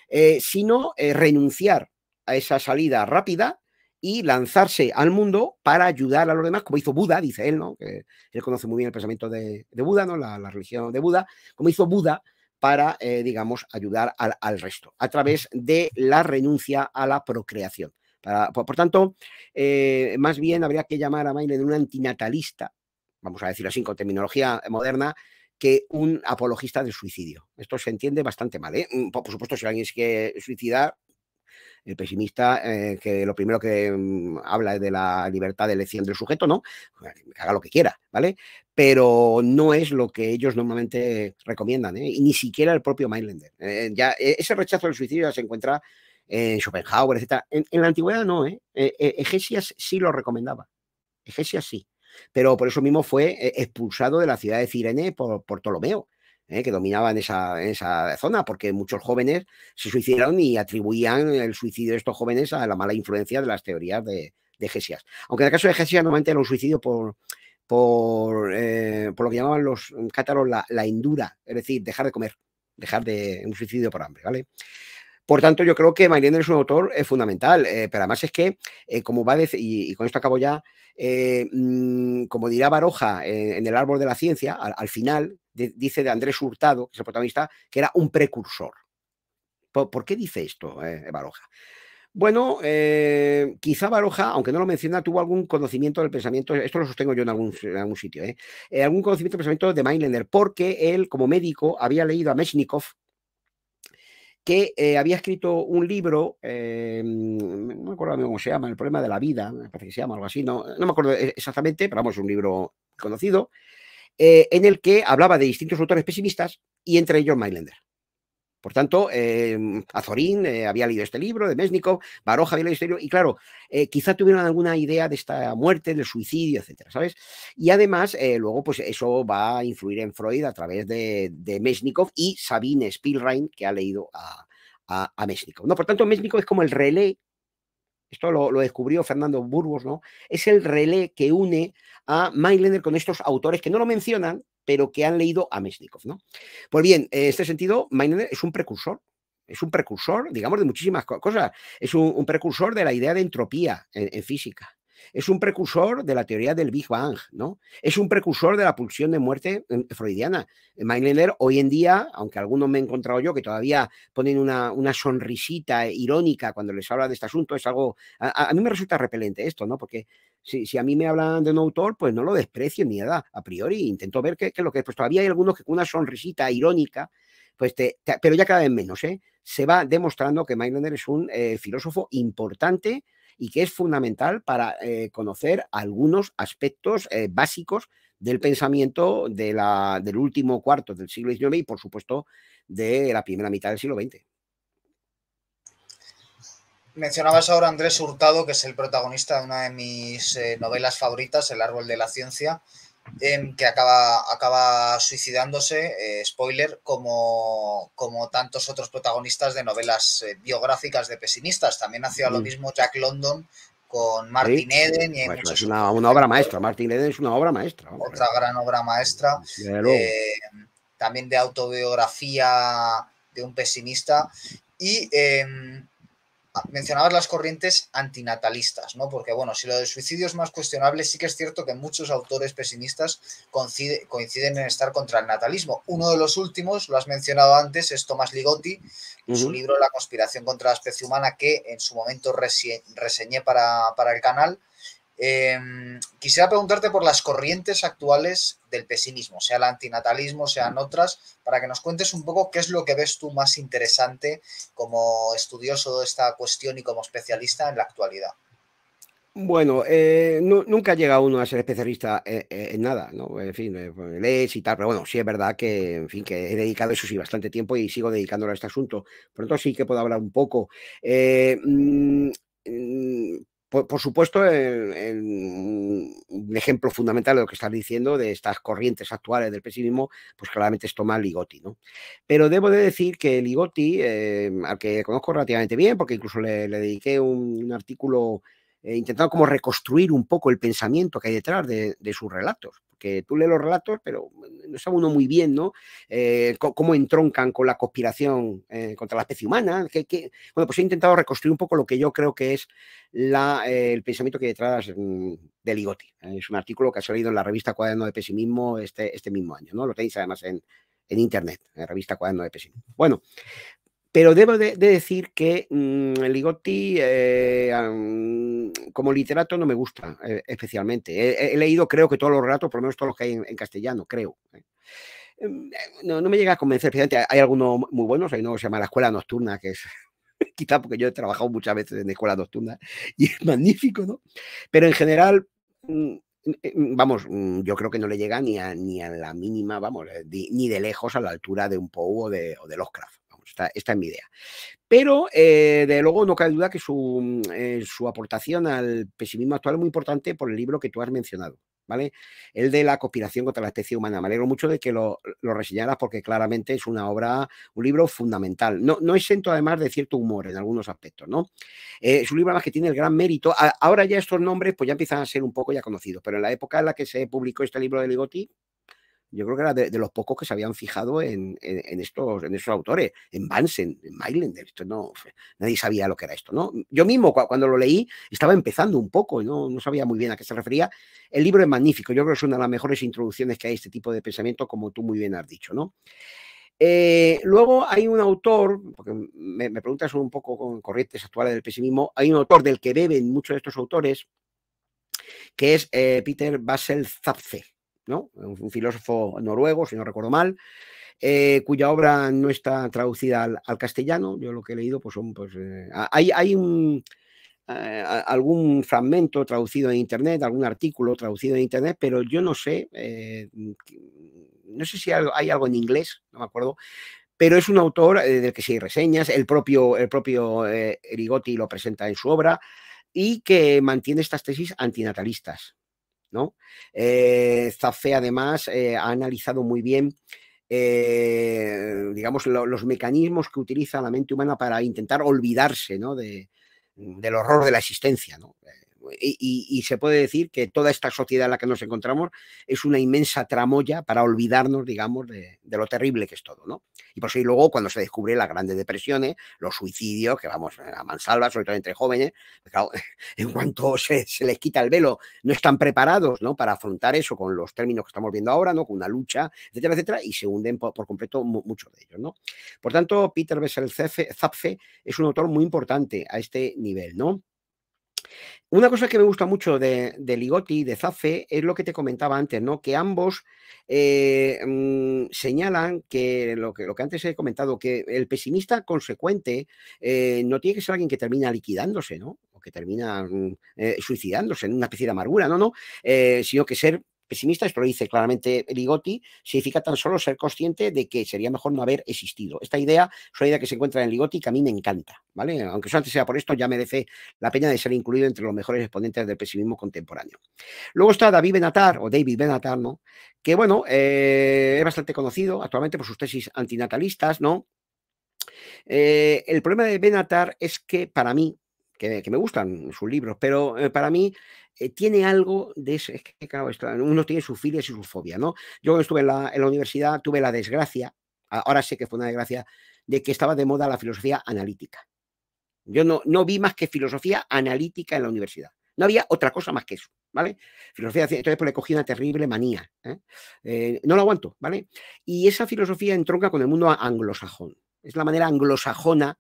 Eh, sino eh, renunciar a esa salida rápida y lanzarse al mundo para ayudar a los demás, como hizo Buda, dice él, ¿no? Que él conoce muy bien el pensamiento de, Buda, ¿no? La, religión de Buda, como hizo Buda para, eh, digamos, ayudar al, resto, a través de la renuncia a la procreación. por, tanto, eh, más bien habría que llamar a Maile de un antinatalista, vamos a decirlo así, con terminología moderna, que un apologista del suicidio. Esto se entiende bastante mal. ¿eh? Mm, por supuesto, si alguien se quiere suicidar, el pesimista eh, que lo primero que mm, habla es de la libertad de elección del sujeto, ¿no? haga lo que quiera, ¿vale? Pero no es lo que ellos normalmente recomiendan, ¿eh? y ni siquiera el propio Mindlander. Eh, ya, e, ese rechazo del suicidio ya se encuentra en Schopenhauer, etc. En, la antigüedad no, ¿eh? Egesias sí lo recomendaba. Egesias sí. Pero por eso mismo fue expulsado de la ciudad de Cirene por, por Ptolomeo ¿eh? que dominaban esa, esa zona, porque muchos jóvenes se suicidaron y atribuían el suicidio de estos jóvenes a la mala influencia de las teorías de, de Aunque en el caso de Gesias normalmente era un suicidio por, por, eh, por lo que llamaban los cátaros la, hindura, es decir, dejar de comer, dejar de un suicidio por hambre, ¿vale? Por tanto, yo creo que Mayrender es un autor es eh, fundamental, pero además es que, como va a decir, y, con esto acabo ya, mm, como dirá Baroja en el árbol de la ciencia, al final, dice de Andrés Hurtado, que es el protagonista, que era un precursor. ¿Por, qué dice esto, eh, Baroja? Bueno, eh, quizá Baroja, aunque no lo menciona, tuvo algún conocimiento del pensamiento, esto lo sostengo yo en algún, sitio, eh, algún conocimiento del pensamiento de Mainlander, porque él, como médico, había leído a Mechnikov, que había escrito un libro, no me acuerdo cómo se llama, El problema de la vida, me parece que se llama algo así, no, me acuerdo exactamente, pero vamos, un libro conocido, eh, en el que hablaba de distintos autores pesimistas y entre ellos Mailander. Por tanto, eh, Azorín eh, había leído este libro de Mesnikov, Baroja había leído este libro, y claro, eh, quizá tuvieron alguna idea de esta muerte, del suicidio, etcétera, ¿sabes? Y además, luego, pues eso va a influir en Freud a través de, Mesnikov y Sabine Spielrein, que ha leído a, a, Mesnikov. No, por tanto, Mesnikov es como el relé esto lo, descubrió Fernando Burgos, ¿no? Es el relé que une a Maynard con estos autores que no lo mencionan, pero que han leído a Mesnikov, ¿no? Pues bien, en este sentido, Maynard es un precursor, es un precursor, digamos, de muchísimas cosas. Es un, precursor de la idea de entropía en física. Es un precursor de la teoría del Big Bang, ¿no? Es un precursor de la pulsión de muerte freudiana. Mindlander hoy en día, aunque algunos me he encontrado yo que todavía ponen una, sonrisita irónica cuando les habla de este asunto, es algo... A, mí me resulta repelente esto, ¿no? Porque si, a mí me hablan de un autor, pues no lo desprecio ni nada, a priori. Intento ver qué es lo que es. Pues todavía hay algunos que con una sonrisita irónica, pues pero ya cada vez menos, ¿eh? Se va demostrando que Mindlander es un eh, filósofo importante, y que es fundamental para eh, conocer algunos aspectos eh, básicos del pensamiento de la, del último cuarto del siglo XIX y, por supuesto, de la primera mitad del siglo XX.
Mencionabas ahora a Andrés Hurtado, que es el protagonista de una de mis eh, novelas favoritas, El árbol de la ciencia. Em, que acaba, acaba suicidándose, eh, spoiler, como, como tantos otros protagonistas de novelas eh, biográficas de pesimistas. También hacía lo mm. mismo Jack London con Martin Eden. Y es
una, obra maestra, Martin Eden es una obra maestra.
Otra gran obra maestra. Em, también de autobiografía de un pesimista. Y em, mencionabas las corrientes antinatalistas, ¿no? Porque, bueno, si lo del suicidio es más cuestionable, sí que es cierto que muchos autores pesimistas coinciden en estar contra el natalismo. Uno de los últimos, lo has mencionado antes, es Tomás Ligotti, en su libro La conspiración contra la especie humana, que en su momento reseñé para el canal. Em, quisiera preguntarte por las corrientes actuales del pesimismo, sea el antinatalismo, sean otras, para que nos cuentes un poco qué es lo que ves tú más interesante como estudioso de esta cuestión y como especialista en la actualidad.
Bueno, eh, nunca llega uno a ser especialista eh, eh, en, nada, ¿no? En fin, pues, lees y tal, pero bueno, sí es verdad que, en fin, que he dedicado eso sí bastante tiempo y sigo dedicándolo a este asunto. tanto sí que puedo hablar un poco. Eh, mm, mm, por, supuesto, un ejemplo fundamental de lo que estás diciendo, de estas corrientes actuales del pesimismo, pues claramente es Tomás Ligotti. ¿no? Pero debo de decir que Ligotti, eh, al que conozco relativamente bien, porque incluso le, dediqué un, artículo eh, intentando como reconstruir un poco el pensamiento que hay detrás de, de sus relatos. Porque tú lees los relatos, pero no sabe uno muy bien, ¿no? Eh, cómo entroncan con la conspiración eh, contra la especie humana. Que, bueno, pues he intentado reconstruir un poco lo que yo creo que es la, eh, el pensamiento que detrás mm, de Ligotti. Es un artículo que ha salido en la revista Cuaderno de Pesimismo este, este mismo año, ¿no? Lo tenéis además en, en internet, en la revista Cuaderno de Pesimismo. Bueno, pero debo de, decir que mm, Ligotti eh, como literato no me gusta eh, especialmente. He, leído, creo que todos los relatos, por lo menos todos los que hay en, castellano, creo. ¿eh? Mm, no, me llega a convencer, hay algunos muy buenos, hay uno que se llama La Escuela Nocturna, que es quizá porque yo he trabajado muchas veces en Escuela Nocturna y es magnífico, ¿no? Pero en general... Mm, vamos, yo creo que no le llega ni a, ni a la mínima, vamos, ni de lejos a la altura de un Poe o de, los de esta, es mi idea. Pero, eh, de luego, no cabe duda que eh, su, aportación al pesimismo actual es muy importante por el libro que tú has mencionado. ¿vale? El de la conspiración contra la especie humana. Me alegro mucho de que lo, lo reseñaras porque claramente es una obra, un libro fundamental. No, no exento además de cierto humor en algunos aspectos, ¿no? Eh, es un libro además que tiene el gran mérito. ahora ya estos nombres pues ya empiezan a ser un poco ya conocidos, pero en la época en la que se publicó este libro de Ligotti, yo creo que era de, los pocos que se habían fijado en, estos, esos autores, en Bansen, en Mailender. no, nadie sabía lo que era esto, ¿no? Yo mismo cuando lo leí estaba empezando un poco, ¿no? no sabía muy bien a qué se refería. El libro es magnífico, yo creo que es una de las mejores introducciones que hay a este tipo de pensamiento, como tú muy bien has dicho, ¿no? Eh, luego hay un autor, porque me, preguntas un poco con corrientes actuales del pesimismo, hay un autor del que beben muchos de estos autores, que es eh, Peter Basel Zapfe un, filósofo noruego, si no recuerdo mal, eh, cuya obra no está traducida al, castellano. Yo lo que he leído, pues son, pues, eh, hay, eh, algún fragmento traducido en Internet, algún artículo traducido en Internet, pero yo no sé, no sé si hay, algo en inglés, no me acuerdo, pero es un autor del que sí hay reseñas, el propio, el propio Erigotti lo presenta en su obra y que mantiene estas tesis antinatalistas. ¿no? Eh, además, eh, ha analizado muy bien, eh, digamos, los mecanismos que utiliza la mente humana para intentar olvidarse, del horror de la existencia, y, se puede decir que toda esta sociedad en la que nos encontramos es una inmensa tramoya para olvidarnos, digamos, de, lo terrible que es todo, ¿no? Y por eso y luego cuando se descubre las grandes depresiones, los suicidios, que vamos eh, a mansalva, sobre todo entre jóvenes, en cuanto se, les quita el velo, no están preparados, ¿no? Para afrontar eso con los términos que estamos viendo ahora, ¿no? Con una lucha, etcétera, etcétera, y se hunden por, completo muchos de ellos, ¿no? Por tanto, Peter Bessel Zapfe es un autor muy importante a este nivel, ¿no? Una cosa que me gusta mucho de, de Ligotti, de Zafe, es lo que te comentaba antes, ¿no? Que ambos eh, mm, señalan que lo, que lo que antes he comentado, que el pesimista consecuente eh, no tiene que ser alguien que termina liquidándose, ¿no? O que termina mm, eh, suicidándose en una especie de amargura, no, no, sino que ser esto lo dice claramente Ligotti, significa tan solo ser consciente de que sería mejor no haber existido. Esta idea su idea que se encuentra en Ligotti que a mí me encanta, ¿vale? Aunque eso antes sea por esto, ya merece la pena de ser incluido entre los mejores exponentes del pesimismo contemporáneo. Luego está David Benatar, o David Benatar, ¿no? Que bueno, eh, es bastante conocido actualmente por sus tesis antinatalistas, ¿no? Eh, el problema de Benatar es que para mí, que, me gustan sus libros, pero eh, para mí eh, tiene algo de ese, que uno tiene sus filias y su fobia, ¿no? Yo cuando estuve en la, universidad tuve la desgracia, ahora sé que fue una desgracia, de que estaba de moda la filosofía analítica. Yo no, no vi más que filosofía analítica en la universidad. No había otra cosa más que eso, ¿vale? Filosofía, entonces pues, le cogí una terrible manía. ¿eh? Eh, no lo aguanto, ¿vale? Y esa filosofía entronca con el mundo anglosajón. Es la manera anglosajona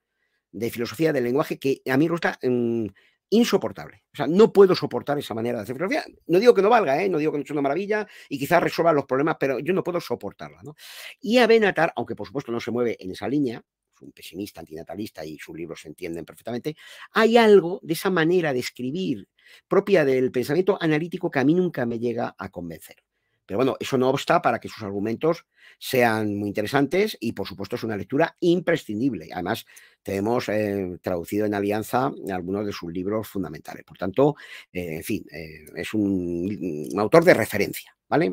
de filosofía del lenguaje que a mí me gusta mm, insoportable. O sea, no puedo soportar esa manera de hacer filosofía. No digo que no valga, ¿eh? no digo que no sea una maravilla y quizás resuelva los problemas, pero yo no puedo soportarla. ¿no? Y Benatar, aunque por supuesto no se mueve en esa línea, es un pesimista antinatalista y sus libros se entienden perfectamente, hay algo de esa manera de escribir propia del pensamiento analítico que a mí nunca me llega a convencer. Pero bueno, eso no obsta para que sus argumentos sean muy interesantes y por supuesto es una lectura imprescindible. Además, tenemos eh, traducido en Alianza algunos de sus libros fundamentales. Por tanto, eh, en fin, eh, es un, autor de referencia, ¿vale?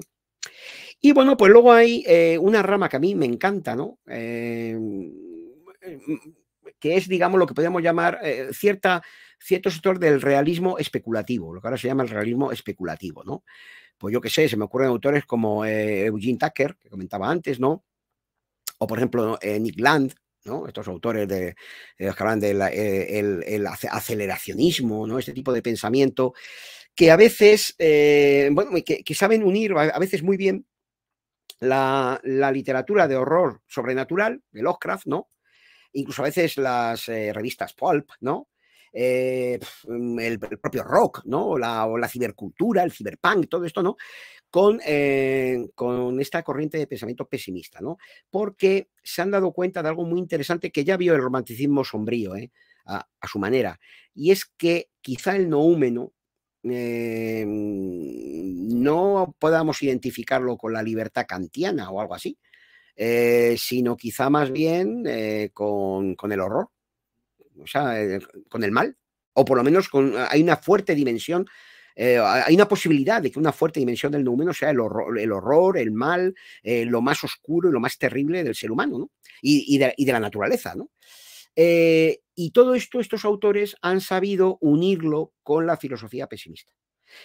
Y bueno, pues luego hay una rama que a mí me encanta, ¿no? que es, digamos, lo que podríamos llamar cierto sector del realismo especulativo, lo que ahora se llama el realismo especulativo, ¿no? pues yo qué sé, se me ocurren autores como eh, Eugene Tucker, que comentaba antes, ¿no? O por ejemplo, eh, Nick Land, ¿no? Estos autores de, que hablan del eh, el, aceleracionismo, ¿no? Este tipo de pensamiento que a veces, bueno, que, saben unir a veces muy bien la, la, literatura de horror sobrenatural de Lovecraft, ¿no? Incluso a veces las revistas Pulp, ¿no? Eh, mm, el, propio rock, ¿no? O la, cibercultura, el ciberpunk, todo esto, ¿no? Con, eh, con esta corriente de pensamiento pesimista, ¿no? Porque se han dado cuenta de algo muy interesante que ya vio el romanticismo sombrío, ¿eh? A, su manera. Y es que quizá el noúmeno mm, no podamos identificarlo con la libertad kantiana o algo así, sino quizá más bien con, el horror, o sea, eh, con el mal, o por lo menos hay una fuerte dimensión, eh, hay una posibilidad de que una fuerte dimensión del neumeno sea el horror, el, horror, el mal, eh, lo más oscuro y lo más terrible del ser humano, y, de, la naturaleza, y todo esto, estos autores han sabido unirlo con la filosofía pesimista.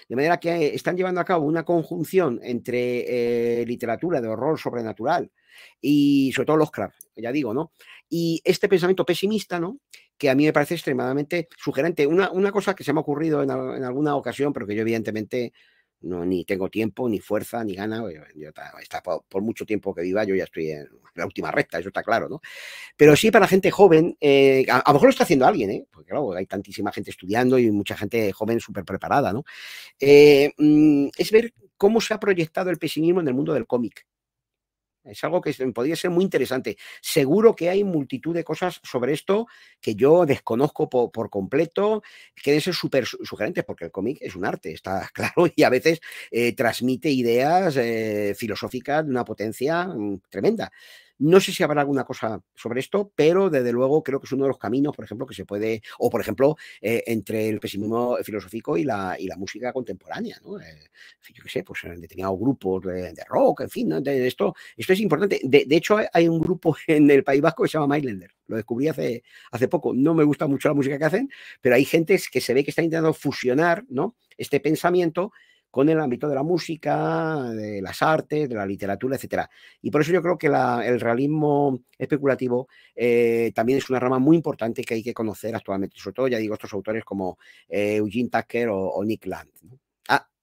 De manera que están llevando a cabo una conjunción entre literatura de horror sobrenatural y sobre todo los Lovecraft, ya digo, ¿no? Y este pensamiento pesimista, ¿no? que a mí me parece extremadamente sugerente. Una, cosa que se me ha ocurrido en, alguna ocasión, pero que yo evidentemente no, ni tengo tiempo, ni fuerza, ni gana. Yo, está, por, mucho tiempo que viva, yo ya estoy en la última recta, eso está claro, ¿no? Pero sí para gente joven, eh, a, lo mejor lo está haciendo alguien, ¿eh? Porque claro, hay tantísima gente estudiando y mucha gente joven súper preparada, ¿no? Eh, mm, es ver cómo se ha proyectado el pesimismo en el mundo del cómic. Es algo que podría ser muy interesante. Seguro que hay multitud de cosas sobre esto que yo desconozco por, completo, que deben ser súper sugerentes porque el cómic es un arte, está claro, y a veces eh, transmite ideas eh, filosóficas de una potencia mm, tremenda. No sé si habrá alguna cosa sobre esto, pero desde luego creo que es uno de los caminos, por ejemplo, que se puede, o por ejemplo, eh, entre el pesimismo filosófico y la, música contemporánea, ¿no? Eh, yo qué sé, pues en eh, determinados grupos de, rock, en fin, esto, esto es importante. De, hecho, hay un grupo en el País Vasco que se llama Mailender, lo descubrí hace, hace poco. No me gusta mucho la música que hacen, pero hay gente que se ve que está intentando fusionar, ¿no? Este pensamiento con el ámbito de la música, de las artes, de la literatura, etc. Y por eso yo creo que el realismo especulativo eh, también es una rama muy importante que hay que conocer actualmente, sobre todo, ya digo, estos autores como eh, Eugene Tucker o, Nick Land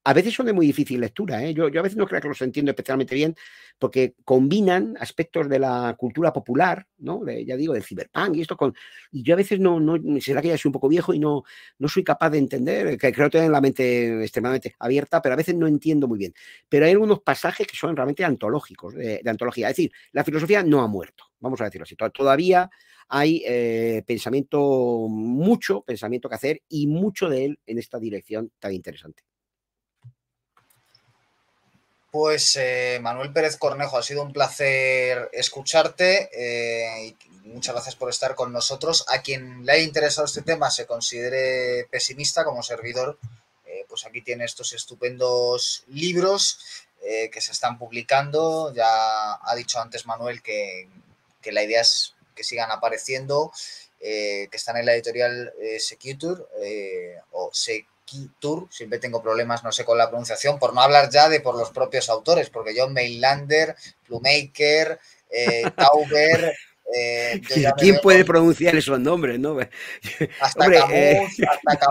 a veces son de muy difícil lectura. ¿eh? Yo, a veces no creo que los entiendo especialmente bien porque combinan aspectos de la cultura popular, ¿no? ya digo, del ciberpunk y esto con... Y yo a veces no, será que ya soy un poco viejo y no, no soy capaz de entender, que creo tener la mente extremadamente abierta, pero a veces no entiendo muy bien. Pero hay algunos pasajes que son realmente antológicos, de, antología. Es decir, la filosofía no ha muerto, vamos a decirlo así. Todavía hay eh, pensamiento, mucho pensamiento que hacer y mucho de él en esta dirección tan interesante.
Pues eh, Manuel Pérez Cornejo, ha sido un placer escucharte eh, y muchas gracias por estar con nosotros. A quien le haya interesado este tema, se considere pesimista como servidor, eh, pues aquí tiene estos estupendos libros que se están publicando. Ya ha dicho antes Manuel que, la idea es que sigan apareciendo, que están en la editorial eh, o Secure Tour, siempre tengo problemas, no sé, con la pronunciación, por no hablar ya de por los propios autores, porque John Mainlander, Plumaker, eh, Tauber... Eh, ¿Quién puede pronunciar
esos nombres? ¿no?
Hasta Hombre, eh,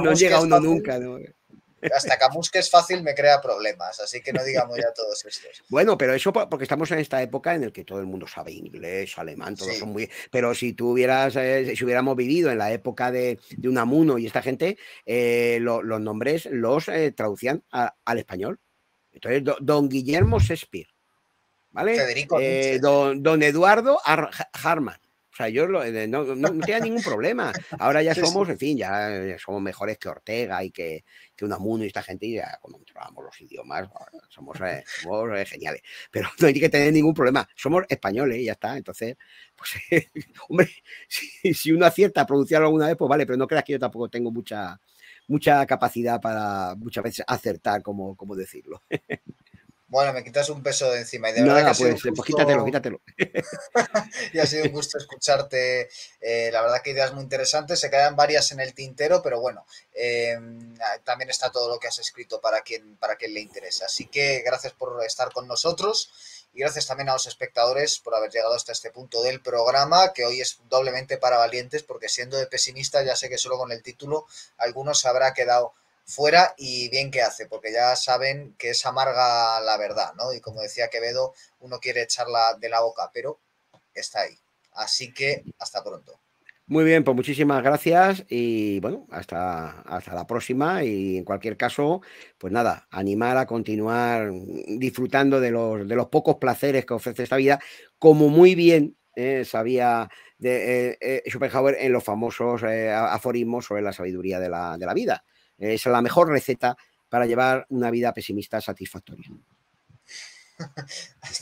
no llega uno nunca. ¿no? Hasta Camus, que es fácil, me crea problemas, así que no digamos ya todos estos.
Bueno, pero eso porque estamos en esta época en la que todo el mundo sabe inglés, alemán, todos son muy. Pero si tú hubieras, eh, si hubiéramos vivido en la época de, Unamuno y esta gente, eh, los nombres los eh, traducían al español. Entonces, don Guillermo Shakespeare, ¿vale? Federico. Don, Eduardo Harman yo eh, no, tenía ningún problema. Ahora ya somos, en fin, ya eh, somos mejores que Ortega y que, que Unamuno y esta gente, y ya controlamos los idiomas, pues, somos, eh, geniales. Pero no hay que tener ningún problema. Somos españoles y ya está. Entonces, pues, hombre, si, uno acierta a alguna vez, pues vale, pero no creas que yo tampoco tengo mucha mucha capacidad para muchas veces acertar como, como decirlo.
Bueno, me quitas un peso de encima. Y de verdad que pues, quítatelo, quítatelo. y ha sido un gusto escucharte. Eh, la verdad que ideas muy interesantes. Se quedan varias en el tintero, pero bueno, em, también está todo lo que has escrito para quien, para quien le interesa. Así que gracias por estar con nosotros. Y gracias también a los espectadores por haber llegado hasta este punto del programa, que hoy es doblemente para valientes, porque siendo de pesimista, ya sé que solo con el título algunos habrá quedado fuera y bien que hace, porque ya saben que es amarga la verdad, ¿no? Y como decía Quevedo, uno quiere echarla de la boca, pero está ahí. Así que hasta pronto.
Muy bien, pues muchísimas gracias y bueno, hasta, hasta la próxima y en cualquier caso, pues nada, animar a continuar disfrutando de los, de los pocos placeres que ofrece esta vida, como muy bien eh, sabía de, eh, eh, Schopenhauer en los famosos aforismos sobre la sabiduría de la, de la vida. Es la mejor receta para llevar una vida pesimista satisfactoria.